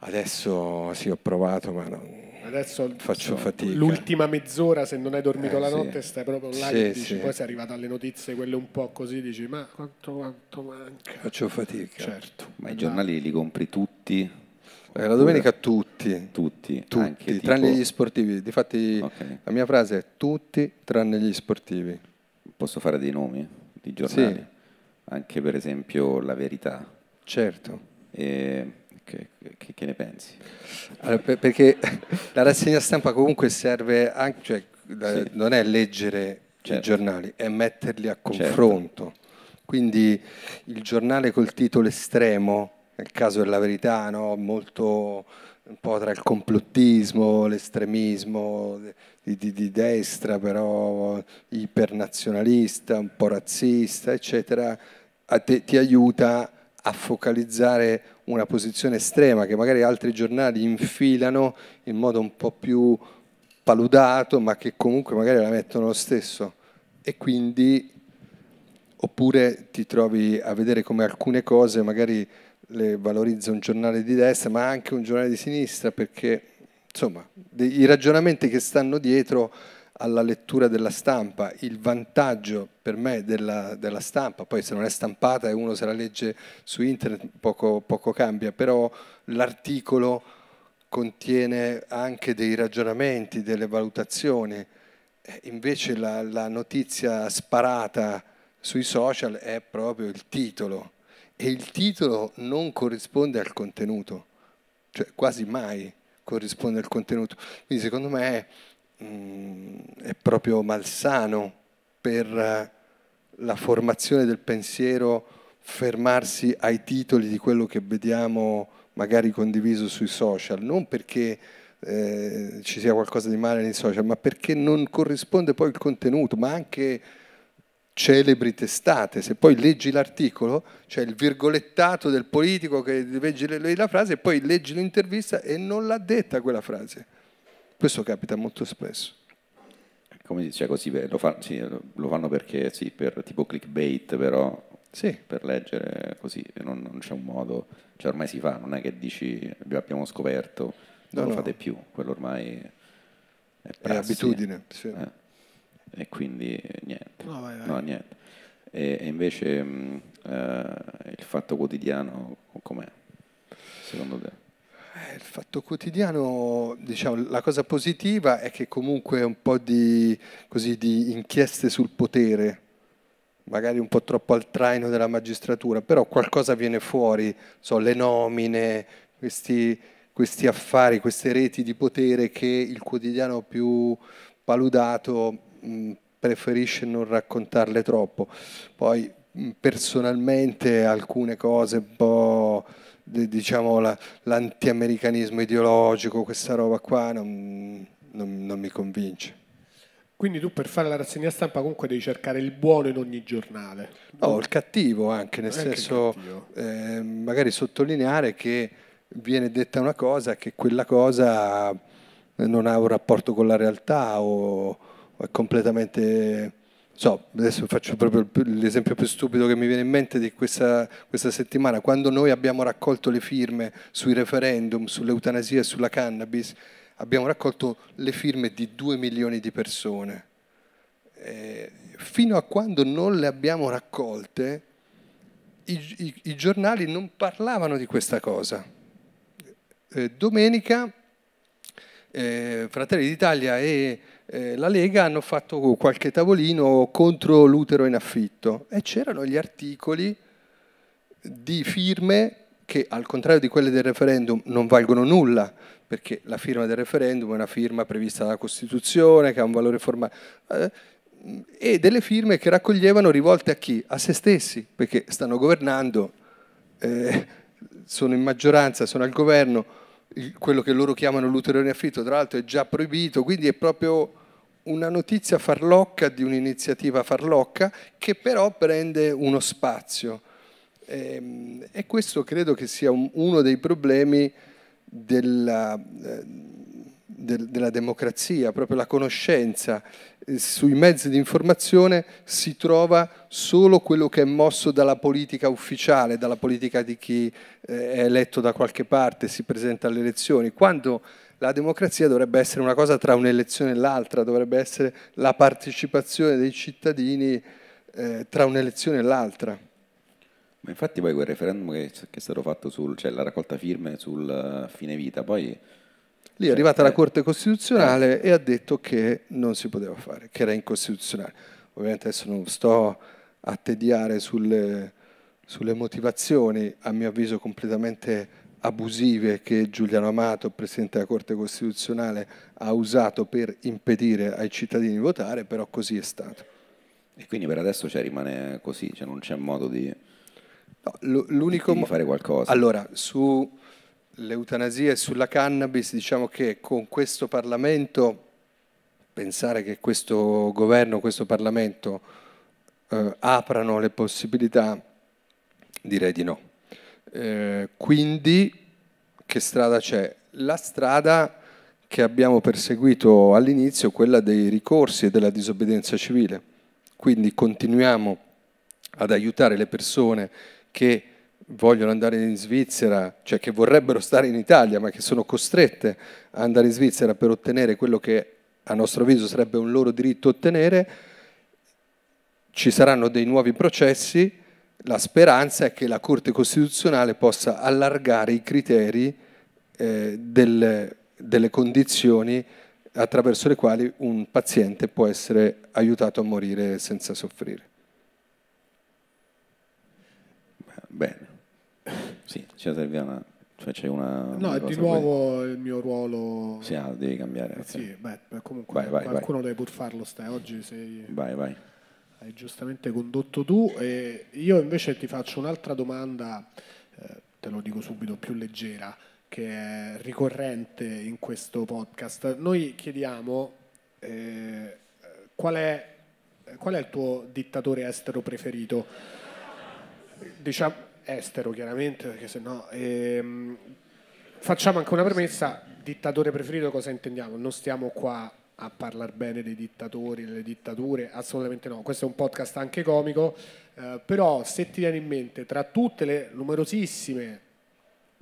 Adesso sì, ho provato, ma non Adesso faccio fatica. L'ultima mezz'ora, se non hai dormito eh, la notte, sì. stai proprio là sì, dici, sì. poi sei arrivato alle notizie, quelle un po' così, dici ma quanto, quanto manca. Faccio fatica. Certo. Ma i giornali li compri tutti? Eh, la domenica tutti. Tutti. tutti tipo... tranne gli sportivi. Difatti okay. la mia frase è tutti tranne gli sportivi. Posso fare dei nomi di giornali? Sì. Anche per esempio La Verità. Certo. E che, che, che ne pensi? Allora, per, perché la rassegna stampa comunque serve anche, cioè, sì. non è leggere certo. i giornali, è metterli a certo. confronto. Certo. Quindi il giornale col titolo estremo, nel caso della verità, no? molto un po' tra il complottismo, l'estremismo di, di, di, destra, però ipernazionalista, un po' razzista, eccetera, a te, ti aiuta a focalizzare una posizione estrema che magari altri giornali infilano in modo un po' più paludato, ma che comunque magari la mettono lo stesso. E quindi, oppure ti trovi a vedere come alcune cose magari le valorizza un giornale di destra, ma anche un giornale di sinistra, perché insomma, i ragionamenti che stanno dietro alla lettura della stampa. Il vantaggio per me della, della, stampa, poi se non è stampata e uno se la legge su internet poco, poco cambia, però l'articolo contiene anche dei ragionamenti, delle valutazioni, invece la, la notizia sparata sui social è proprio il titolo e il titolo non corrisponde al contenuto, cioè quasi mai corrisponde al contenuto. Quindi secondo me mh, mm, è proprio malsano per eh, la formazione del pensiero fermarsi ai titoli di quello che vediamo magari condiviso sui social, non perché eh, ci sia qualcosa di male nei social, ma perché non corrisponde poi il contenuto, ma anche celebri testate. Se poi leggi l'articolo, cioè il virgolettato del politico che leggi la frase e poi leggi l'intervista e non l'ha detta quella frase. Questo capita molto spesso. Come si dice così, lo, fa, sì, lo fanno perché sì, per tipo clickbait, però sì. per leggere così non, non c'è un modo, cioè ormai si fa, non è che dici abbiamo scoperto, non no, lo fate no. più, quello ormai è, prassi, è eh. abitudine. Sì. Eh? E quindi niente. No, vai, vai. niente. E, e, invece mh, mm, eh, il fatto quotidiano com'è, secondo te? Eh, il fatto quotidiano, diciamo, la cosa positiva è che comunque è un po' di, così, di, inchieste sul potere, magari un po' troppo al traino della magistratura, però qualcosa viene fuori, so, le nomine, questi, questi, affari, queste reti di potere che il quotidiano più paludato mh, mm, preferisce non raccontarle troppo. Poi mm, personalmente alcune cose un po' diciamo, la, l'antiamericanismo ideologico, questa roba qua non, non, non mi convince. Quindi tu per fare la rassegna stampa comunque devi cercare il buono in ogni giornale. No, il cattivo anche, nel anche senso eh, magari sottolineare che viene detta una cosa che quella cosa non ha un rapporto con la realtà o, o è completamente So, adesso faccio proprio l'esempio più stupido che mi viene in mente di questa, questa settimana, quando noi abbiamo raccolto le firme sui referendum, sull'eutanasia e sulla cannabis, abbiamo raccolto le firme di 2 milioni di persone. Eh, fino a quando non le abbiamo raccolte, i, i, i giornali non parlavano di questa cosa. Eh, domenica eh, Fratelli d'Italia e eh, la Lega hanno fatto qualche tavolino contro l'utero in affitto e c'erano gli articoli di firme che al contrario di quelle del referendum non valgono nulla, perché la firma del referendum è una firma prevista dalla Costituzione, che ha un valore formale, eh, e delle firme che raccoglievano rivolte a chi? A se stessi, perché stanno governando, eh, sono in maggioranza, sono al governo, quello che loro chiamano l'utero in affitto, tra l'altro è già proibito, quindi è proprio una notizia farlocca di un'iniziativa farlocca che però prende uno spazio. Ehm, e, questo credo che sia uno dei problemi della eh, del, della democrazia, proprio la conoscenza eh, sui mezzi di informazione si trova solo quello che è mosso dalla politica ufficiale, dalla politica di chi eh, è eletto da qualche parte, si presenta alle elezioni, quando la democrazia dovrebbe essere una cosa tra un'elezione e l'altra, dovrebbe essere la partecipazione dei cittadini eh, tra un'elezione e l'altra. Ma infatti poi quel referendum che, è stato fatto sulla cioè raccolta firme sul eh, fine vita, poi Lì è arrivata la certo. Corte Costituzionale certo. e ha detto che non si poteva fare, che era incostituzionale. Ovviamente adesso non sto a tediare sulle, sulle motivazioni, a mio avviso completamente abusive che Giuliano Amato, Presidente della Corte Costituzionale, ha usato per impedire ai cittadini di votare, però così è stato. E quindi per adesso cioè, rimane così, cioè non c'è modo di, no, di, di fare qualcosa? Allora, su l'eutanasia e sulla cannabis, diciamo che con questo Parlamento, pensare che questo governo, questo Parlamento eh, aprano le possibilità, direi di no. Eh, quindi che strada c'è? La strada che abbiamo perseguito all'inizio, quella dei ricorsi e della disobbedienza civile. Quindi continuiamo ad aiutare le persone che vogliono andare in Svizzera, cioè che vorrebbero stare in Italia, ma che sono costrette a andare in Svizzera per ottenere quello che a nostro avviso sarebbe un loro diritto ottenere, ci saranno dei nuovi processi, la speranza è che la Corte Costituzionale possa allargare i criteri eh, delle, delle condizioni attraverso le quali un paziente può essere aiutato a morire senza soffrire. Bene, sì, c'è Serviana. Cioè c'è una. No, è di nuovo poi... il mio ruolo. Sì, ah, devi cambiare. Eh, Sì, beh, comunque vai, vai, qualcuno vai. deve pur farlo, stai. Oggi sei. Vai, vai. Hai giustamente condotto tu. E io invece ti faccio un'altra domanda, eh, te lo dico subito, più leggera, che è ricorrente in questo podcast. Noi chiediamo eh, qual, è, qual è il tuo dittatore estero preferito? Diciamo estero chiaramente, perché se no... Ehm, facciamo anche una premessa, dittatore preferito cosa intendiamo? Non stiamo qua a parlare bene dei dittatori, delle dittature, assolutamente no, questo è un podcast anche comico, eh, però se ti viene in mente tra tutte le numerosissime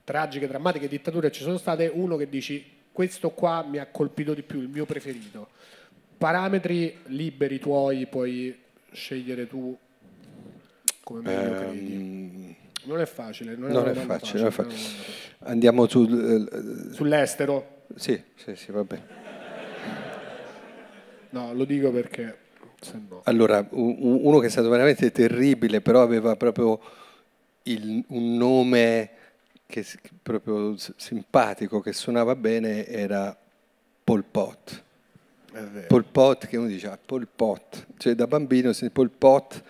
tragiche, drammatiche dittature ci sono state, uno che dici questo qua mi ha colpito di più, il mio preferito. Parametri liberi tuoi, puoi scegliere tu come meglio um, credi. Non è facile, non, non è, è facile, facile, facile. Andiamo sul, eh, sull'estero. Sì, sì, sì, va bene. No, lo dico perché no. Allora, uno che è stato veramente terribile, però aveva proprio il, un nome che, proprio simpatico, che suonava bene, era Pol Pot. Pol Pot, che uno diceva ah, Pol Pot, cioè da bambino Pol Pot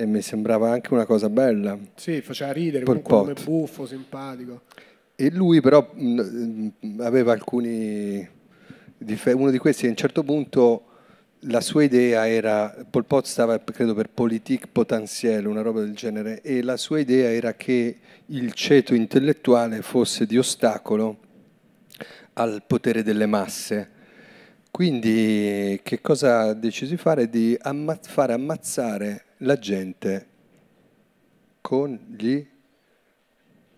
e mi sembrava anche una cosa bella. Sì, faceva ridere, Pol comunque Pot. come buffo, simpatico. E lui però mh, mm, mh, mm, aveva alcuni... Uno di questi a un certo punto la sua idea era, Pol Pot stava credo per politique potentielle, una roba del genere, e la sua idea era che il ceto intellettuale fosse di ostacolo al potere delle masse. Quindi che cosa decisi di fare? Di amma fare ammazzare la gente con gli,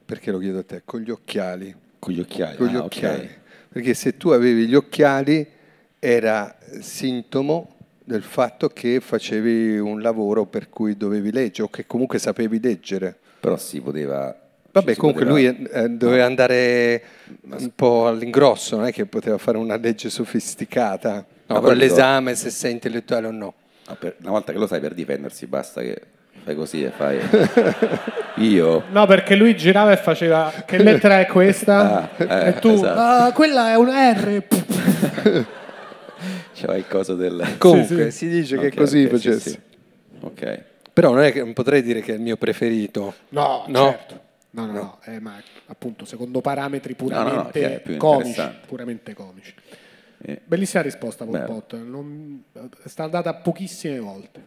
perché lo chiedo a te, con gli occhiali. Con gli occhiali. Con gli ah, occhiali. Okay. Perché se tu avevi gli occhiali era sintomo del fatto che facevi un lavoro per cui dovevi leggere o che comunque sapevi leggere. Però si poteva... Vabbè, comunque lui eh, doveva ah. andare un po' all'ingrosso, non è che poteva fare una legge sofisticata, no, con l'esame se sei intellettuale o no. Ah, una volta che lo sai per difendersi basta che fai così e fai io no perché lui girava e faceva che lettera è questa ah, eh, e tu esatto. uh, quella è un R cioè il coso del comunque sì, sì. si dice okay, che così okay, facesse sì, ok però non è che non potrei dire che è il mio preferito no, no? certo no no, no. no. Eh, ma appunto secondo parametri puramente comici puramente comici eh, bellissima risposta Pol non, eh, sta andata pochissime volte,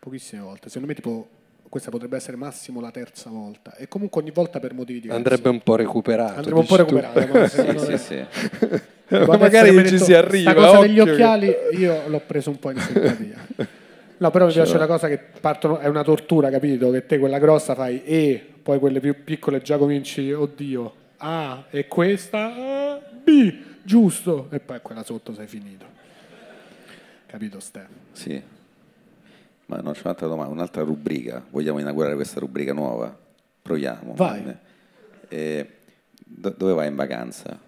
pochissime volte, secondo me tipo questa potrebbe essere massimo la terza volta e comunque ogni volta per motivi diversi. Andrebbe un po' recuperato. Andrebbe un po' recuperato. Ma sì, sì, sì. Ma magari ci si arriva. La cosa degli occhiali io l'ho preso un po' in simpatia. No, però mi Ce piace cioè. una cosa che partono, è una tortura, capito? Che te quella grossa fai e poi quelle più piccole già cominci, oddio, A e questa, B giusto, e poi quella sotto sei finito. Capito Ste? Sì. Ma non c'è un'altra domanda, un'altra rubrica. Vogliamo inaugurare questa rubrica nuova? Proviamo. Vai. E, do, dove vai in vacanza?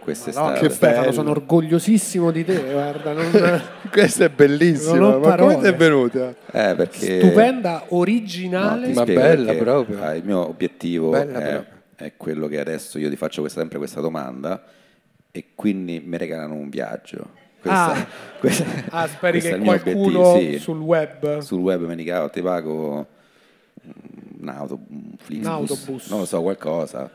quest'estate. No, che bello, sono orgogliosissimo di te, guarda. Non... Questa è bellissima, ma come ti è venuta? Eh, perché... Stupenda, originale. No, ma bella proprio. Ah, il mio obiettivo bella, è eh, proprio è quello che adesso io ti faccio questa, sempre questa domanda e quindi mi regalano un viaggio. Questa, ah, questa, ah speri che qualcuno sì. sul web sul web mi dica ti pago un, auto, un, Flixbus, un autobus non lo so qualcosa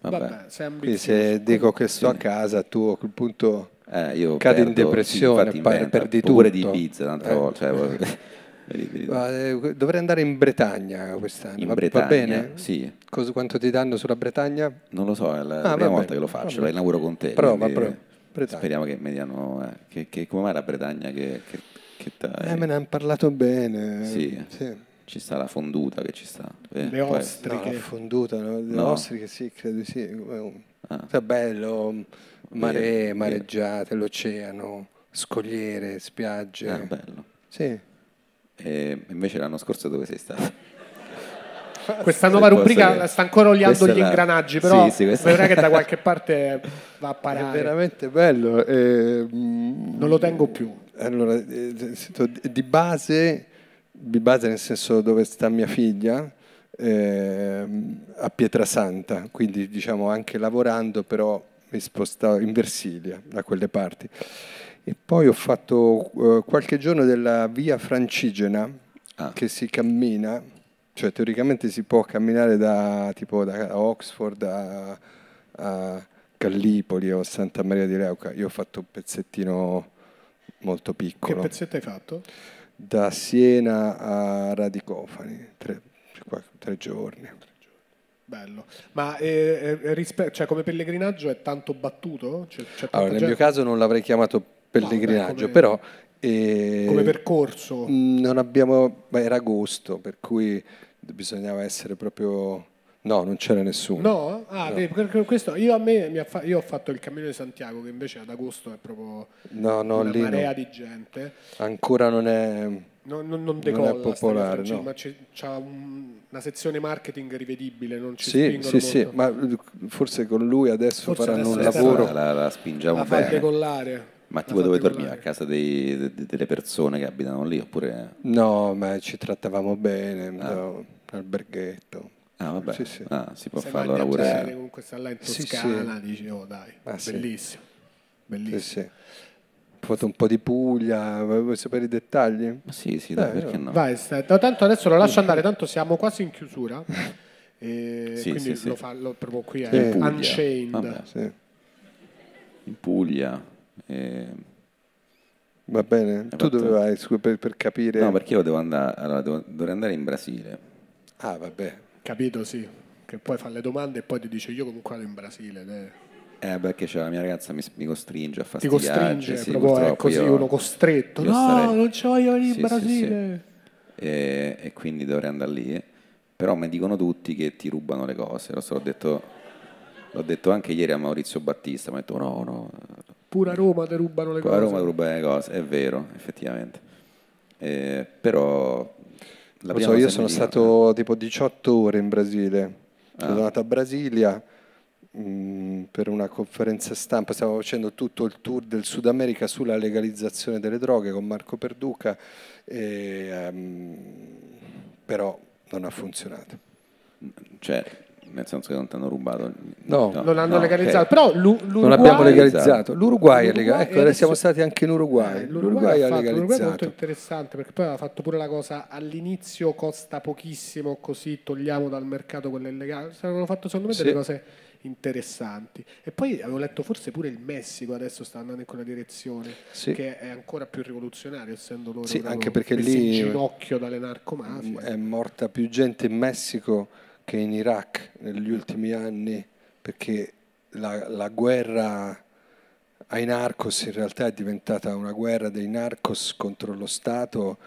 Vabbè. Vabbè, quindi se dico che sto a casa tu a quel punto eh, cadi perdo, in depressione perdi tutto pure di pizza tante eh. volte cioè, Eh, dovrei andare in Bretagna quest'anno. In va, Bretagna, va bene? Sì. Cosa, quanto ti danno sulla Bretagna? Non lo so, è la ah, prima volta che lo faccio, la inauguro con te. Prova, prova. Speriamo che mi diano... Eh, che, che, come mai la Bretagna che... che, che eh, me ne hanno parlato bene. Sì. sì. Ci sta la fonduta che ci sta. Eh, le ostriche. No, la fonduta, no? le no. ostriche sì, credo sì. Ah. È cioè, bello, mare, mareggiate, l'oceano, scogliere, spiagge. Ah, bello. Sì. E invece l'anno scorso dove sei stato? questa nuova rubrica che... sta ancora oliando gli la... ingranaggi, però sì, sì, questa... vedrai che da qualche parte va a parare. È veramente bello. Eh, non lo tengo più. Allora, eh, di base, di base nel senso dove sta mia figlia, eh, a Pietrasanta, quindi diciamo anche lavorando, però mi spostavo in Versilia, da quelle parti. E poi ho fatto uh, qualche giorno della via francigena, ah. che si cammina, cioè teoricamente si può camminare da, tipo, da Oxford a, a Gallipoli o Santa Maria di Leuca. Io ho fatto un pezzettino molto piccolo. Che pezzetto hai fatto? Da Siena a Radicofani, tre, tre giorni. Bello, ma eh, eh, rispe- cioè, come pellegrinaggio è tanto battuto? Cioè, allora, nel gente... mio caso non l'avrei chiamato pellegrinaggio, però... Eh, come percorso? Mm, non abbiamo... Beh, era agosto, per cui bisognava essere proprio... No, non c'era nessuno. No? Ah, no. Vedi, questo, io, a me, mi ha affa- io ho fatto il Cammino di Santiago, che invece ad agosto è proprio no, no, una marea no. di gente. Ancora non è... Non, non, non decolla, non è popolare, no. ma c'è, c'è un, una sezione marketing rivedibile, non ci sì, sì, sì, ma eh, forse con lui adesso forse faranno adesso un lavoro. La, la, la spingiamo la bene. decollare. Ma tipo dove dormiva? A casa dei, de, delle persone che abitano lì? Oppure... No, ma ci trattavamo bene, ah. no, alberghetto. Ah, vabbè. Sì, sì. Ah, si può fare allora pure. Comunque sta là in Toscana, sì, sì. dici, oh dai, ah, bellissimo. Bellissimo. Sì, Foto un po' di Puglia, vuoi sapere i dettagli? Ma sì, sì, dai, dai eh, perché no? Vai, no, tanto adesso lo lascio andare, tanto siamo quasi in chiusura. e quindi lo, fa, lo, proprio qui è eh, Unchained. Vabbè. In Puglia. E... Eh, Va bene, eh, tu fatto... dove vai per, per, capire? No, perché io devo andare, allora, devo, dovrei andare in Brasile. Ah, vabbè. Capito, sì. Che poi fa le domande e poi ti dice io comunque vado in Brasile. Te. Eh, perché cioè, la mia ragazza mi, mi costringe a fare Ti costringe, sì, proprio è così, io, uno costretto. No, starei... non ci voglio venire sì, in Brasile. Sì, e, e, quindi dovrei andare lì. Però mi dicono tutti che ti rubano le cose. Lo so, ho detto L'ho detto anche ieri a Maurizio Battista, mi ha detto no, no. Pure a Roma ti rubano le cose. A Roma ti rubano le cose, è vero, effettivamente. Eh, però... Lo so, io sono stato eh. tipo 18 ore in Brasile, ah. sono andato a Brasilia mm, per una conferenza stampa, stavo facendo tutto il tour del Sud America sulla legalizzazione delle droghe con Marco Perduca, e, um, però non ha funzionato. Cioè, nel senso che non ti hanno rubato. No, no non l'hanno no, legalizzato. Okay. Però l'Uruguay... Non abbiamo legalizzato. L'Uruguay, L'Uruguay ecco, adesso... siamo stati anche in Uruguay. Eh, L'Uruguay, L'Uruguay ha fatto, legalizzato. L'Uruguay è molto interessante perché poi aveva fatto pure la cosa all'inizio costa pochissimo così togliamo dal mercato quello illegale. Hanno fatto secondo me delle sì. cose interessanti. E poi avevo letto forse pure il Messico adesso sta andando in quella direzione, sì. che è ancora più rivoluzionario, essendo loro sì, anche perché lì in ginocchio dalle narcomafie. È morta più gente in Messico che in Iraq negli ultimi anni, perché la, la guerra ai narcos in realtà è diventata una guerra dei narcos contro lo Stato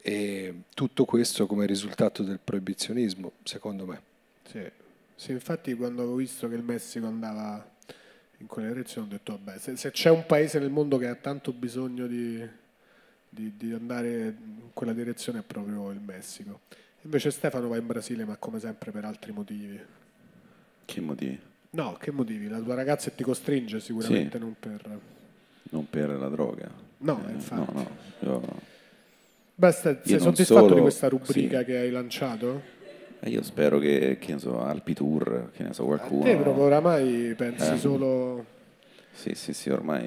e tutto questo come risultato del proibizionismo, secondo me. Sì, sì infatti quando ho visto che il Messico andava in quella direzione ho detto, vabbè, se, se c'è un paese nel mondo che ha tanto bisogno di, di, di andare in quella direzione è proprio il Messico. Invece Stefano va in Brasile, ma come sempre per altri motivi. Che motivi? No, che motivi? La tua ragazza ti costringe sicuramente sì. non per... Non per la droga. No, eh, infatti. No, no. Io... Basta, sei soddisfatto solo... di questa rubrica sì. che hai lanciato? E eh, io spero che, che ne so, Alpitour, che ne so, qualcuno... A te proprio oramai pensi eh. solo... Sì, sì, sì, ormai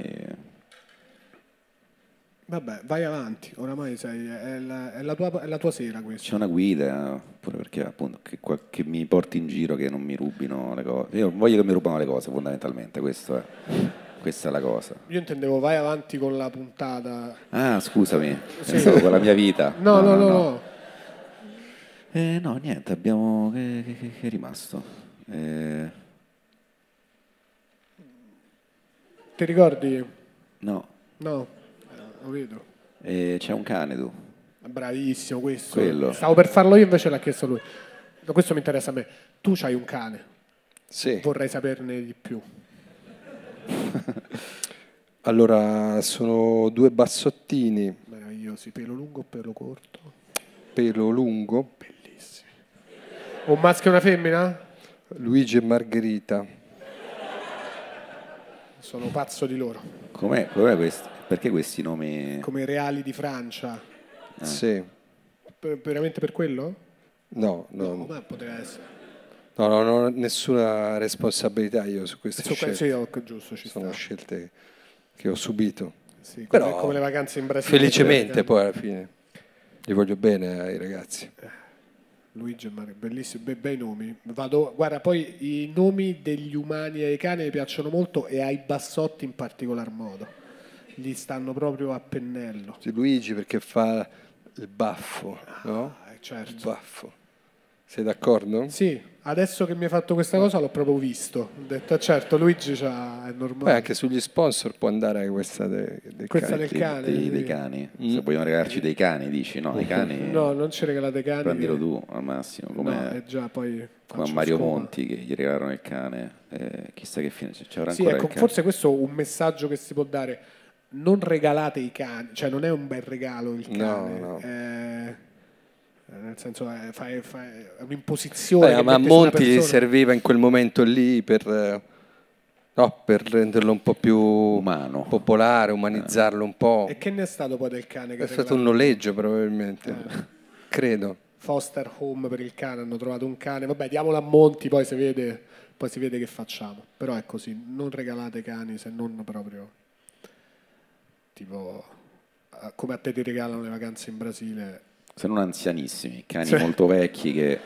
Vabbè, vai avanti, oramai sei, è, la, è la, tua, è la tua, sera questa. C'è una guida, pure perché appunto che, che, mi porti in giro che non mi rubino le cose. Io voglio che mi rubano le cose fondamentalmente, questo è. Questa è la cosa. Io intendevo vai avanti con la puntata. Ah, scusami, sì. pensavo con la mia vita. No, no, no. no, no. no. Eh, no niente, abbiamo... Che, che, che è rimasto? Eh... Ti ricordi? No. No lo vedo. E eh, c'è un cane tu. Bravissimo questo. Quello. Stavo per farlo io invece l'ha chiesto lui. Questo mi interessa a me. Tu hai un cane. Sì. Vorrei saperne di più. allora, sono due bassottini. Meravigliosi, pelo lungo o pelo corto? Pelo lungo. Bellissimo. Un maschio e una femmina? Luigi e Margherita. Sono pazzo di loro. Com'è, com'è questo? Perché questi nomi... Come reali di Francia. Eh. Sì. Per, veramente per quello? No, no. no ma poteva essere. No, no, non ho nessuna responsabilità io su queste su scelte. Sì, oh, giusto, ci Sono sta. scelte che ho subito. Sì, Però, come le vacanze in Brasile. Felicemente poi alla fine. Li voglio bene ai ragazzi. Eh, Luigi e Mario, bellissimi, be- bei nomi. Vado, guarda, poi i nomi degli umani e dei cani mi piacciono molto e ai bassotti in particolar modo gli stanno proprio a pennello. Luigi perché fa il baffo, ah, no? Eh, certo. Il baffo. Sei d'accordo? Sì, adesso che mi hai fatto questa cosa l'ho proprio visto. Ho detto, eh, certo, Luigi è normale. Poi anche sugli sponsor può andare questa, de, de questa cane, del cane. Dei, dei cani. Mm. Se vogliamo regalarci dei cani, dici, no? Dei cani, no, non ci regalate cani. Prendilo che... tu al massimo, come, no, eh, già, poi come a Mario scuola. Monti che gli regalarono il cane. Eh, chissà che fine, c'è avrà sì, ancora ecco, Forse questo è un messaggio che si può dare non regalate i cani, cioè non è un bel regalo il cane. No, no. Eh, eh, nel senso è, eh, fai, fai, è un'imposizione. Beh, ma a Monti persona... serviva in quel momento lì per, eh, no, per renderlo un po' più umano, popolare, umanizzarlo eh. un po'. E che ne è stato poi del cane? Che è stato un noleggio probabilmente, eh. credo. Foster home per il cane, hanno trovato un cane, vabbè diamolo a Monti poi si vede, poi si vede che facciamo, però è così, non regalate cani se non proprio tipo come a te ti regalano le vacanze in Brasile. Se non anzianissimi, cani cioè. molto vecchi che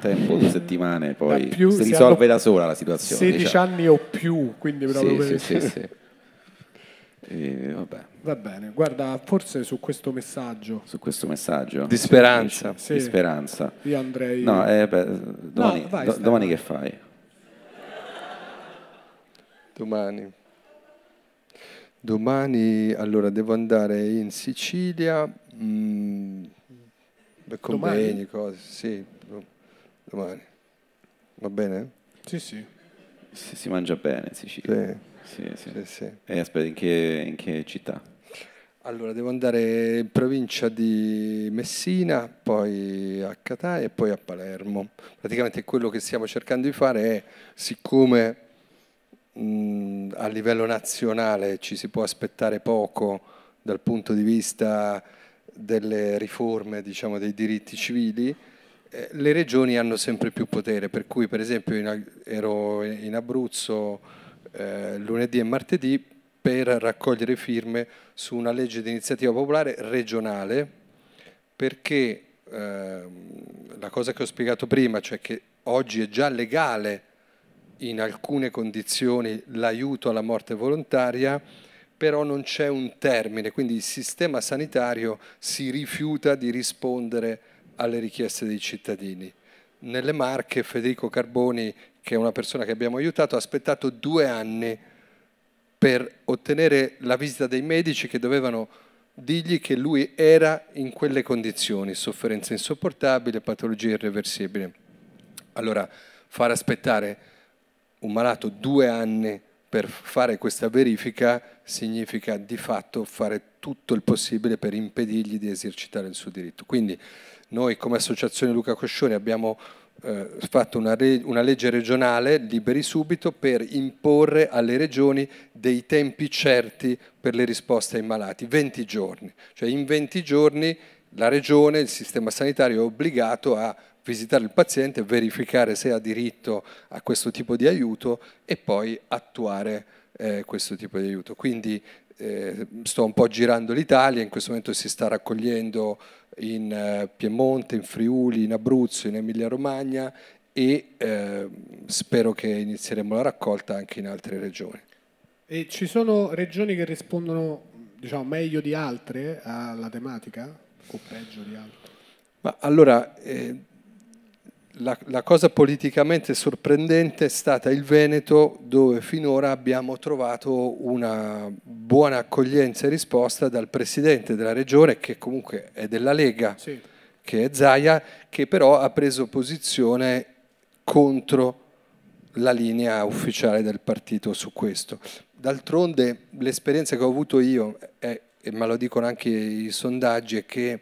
tempo, due settimane, poi più, si risolve da sola la situazione. 16 diciamo. anni o più, quindi proprio sì, per... sì, sì, sì. E, Va bene, guarda, forse su questo messaggio. Su questo messaggio. Di speranza. Sì. Di speranza. Io andrei... No, eh, beh, domani, no, vai, do, domani che fai? Domani. Domani, allora, devo andare in Sicilia, mh, mm, convegni, cose, sì, domani. Va bene? Sì, sì. Si, si mangia bene in Sicilia. Sì, sì. sì. sì, sì. E aspetta, in che, in che città? Allora, devo andare in provincia di Messina, poi a Catania e poi a Palermo. Praticamente quello che stiamo cercando di fare è, siccome mh, mm, a livello nazionale ci si può aspettare poco dal punto di vista delle riforme diciamo, dei diritti civili, eh, le regioni hanno sempre più potere, per cui per esempio in, ero in Abruzzo eh, lunedì e martedì per raccogliere firme su una legge di iniziativa popolare regionale, perché eh, la cosa che ho spiegato prima, cioè che oggi è già legale in alcune condizioni l'aiuto alla morte volontaria, però non c'è un termine, quindi il sistema sanitario si rifiuta di rispondere alle richieste dei cittadini. Nelle Marche Federico Carboni, che è una persona che abbiamo aiutato, ha aspettato due anni per ottenere la visita dei medici che dovevano dirgli che lui era in quelle condizioni, sofferenza insopportabile, patologia irreversibile. Allora, far aspettare un malato due anni per fare questa verifica significa di fatto fare tutto il possibile per impedirgli di esercitare il suo diritto. Quindi noi come associazione Luca Coscioni abbiamo eh, fatto una, re, una, legge regionale, liberi subito, per imporre alle regioni dei tempi certi per le risposte ai malati, 20 giorni. Cioè in 20 giorni la regione, il sistema sanitario è obbligato a visitare il paziente, verificare se ha diritto a questo tipo di aiuto e poi attuare eh, questo tipo di aiuto. Quindi eh, sto un po' girando l'Italia, in questo momento si sta raccogliendo in eh, Piemonte, in Friuli, in Abruzzo, in Emilia Romagna e eh, spero che inizieremo la raccolta anche in altre regioni. E ci sono regioni che rispondono diciamo, meglio di altre alla tematica o peggio di altre? Ma allora, eh, la, la, cosa politicamente sorprendente è stata il Veneto dove finora abbiamo trovato una buona accoglienza e risposta dal Presidente della Regione che comunque è della Lega, sì. che è Zaia, che però ha preso posizione contro la linea ufficiale del partito su questo. D'altronde l'esperienza che ho avuto io, è, e me lo dicono anche i sondaggi, è che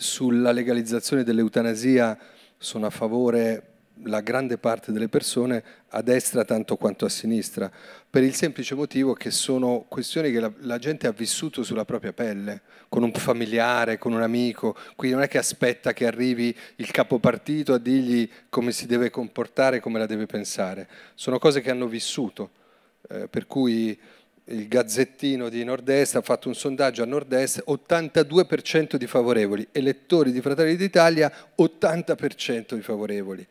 sulla legalizzazione dell'eutanasia sono a favore la grande parte delle persone a destra tanto quanto a sinistra, per il semplice motivo che sono questioni che la, la, gente ha vissuto sulla propria pelle, con un familiare, con un amico, quindi non è che aspetta che arrivi il capopartito a dirgli come si deve comportare, come la deve pensare, sono cose che hanno vissuto, eh, per cui il Gazzettino di Nord-Est ha fatto un sondaggio a Nord-Est, 82% di favorevoli, elettori di Fratelli d'Italia 80% di favorevoli,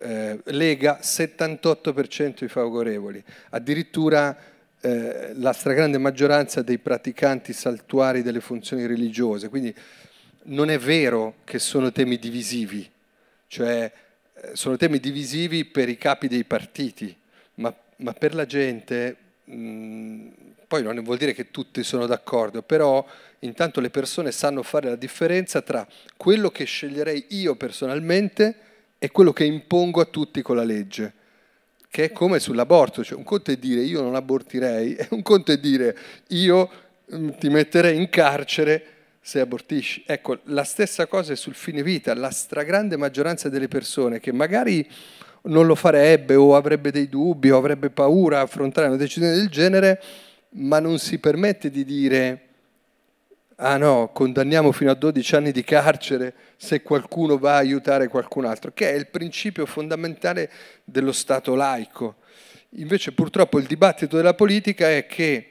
eh, Lega 78% di favorevoli, addirittura eh, la stragrande maggioranza dei praticanti saltuari delle funzioni religiose, quindi non è vero che sono temi divisivi, cioè eh, sono temi divisivi per i capi dei partiti, ma, ma per la gente mh, poi non vuol dire che tutti sono d'accordo, però intanto le persone sanno fare la differenza tra quello che sceglierei io personalmente e quello che impongo a tutti con la legge che è come sull'aborto, cioè un conto è dire io non abortirei e un conto è dire io mm, ti metterei in carcere se abortisci. Ecco, la stessa cosa è sul fine vita, la stragrande maggioranza delle persone che magari non lo farebbe o avrebbe dei dubbi o avrebbe paura a affrontare una decisione del genere, ma non si permette di dire ah no, condanniamo fino a 12 anni di carcere se qualcuno va a aiutare qualcun altro, che è il principio fondamentale dello Stato laico. Invece purtroppo il dibattito della politica è che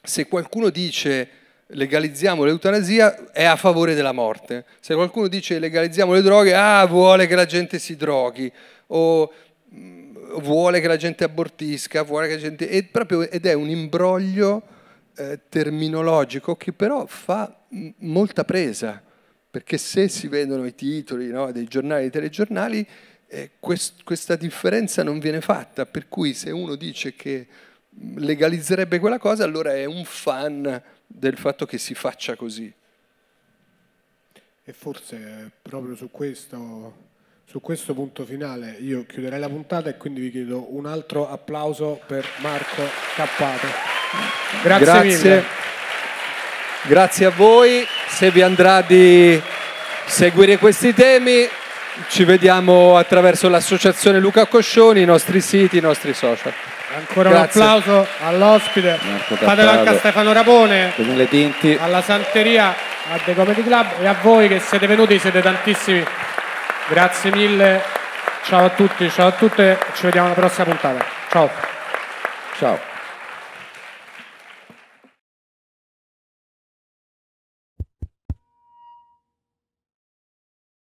se qualcuno dice legalizziamo l'eutanasia è a favore della morte, se qualcuno dice legalizziamo le droghe, ah vuole che la gente si droghi, o vuole che la gente abortisca, vuole che la gente... È proprio, ed è un imbroglio eh, terminologico che però fa molta presa, perché se si vedono i titoli no, dei giornali dei telegiornali, eh, quest questa differenza non viene fatta, per cui se uno dice che mm, legalizzerebbe quella cosa, allora è un fan del fatto che si faccia così. E forse proprio su questo su questo punto finale io chiuderei la puntata e quindi vi chiedo un altro applauso per Marco Cappato. Grazie, Grazie. mille. Grazie a voi, se vi andrà di seguire questi temi ci vediamo attraverso l'associazione Luca Coscioni, i nostri siti, i nostri social. Ancora Grazie. un applauso all'ospite, fatelo anche a Stefano Rapone, alla Santeria, a The Comedy Club e a voi che siete venuti, siete tantissimi Grazie mille, ciao a tutti, ciao a tutte, ci vediamo alla prossima puntata. Ciao. Ciao.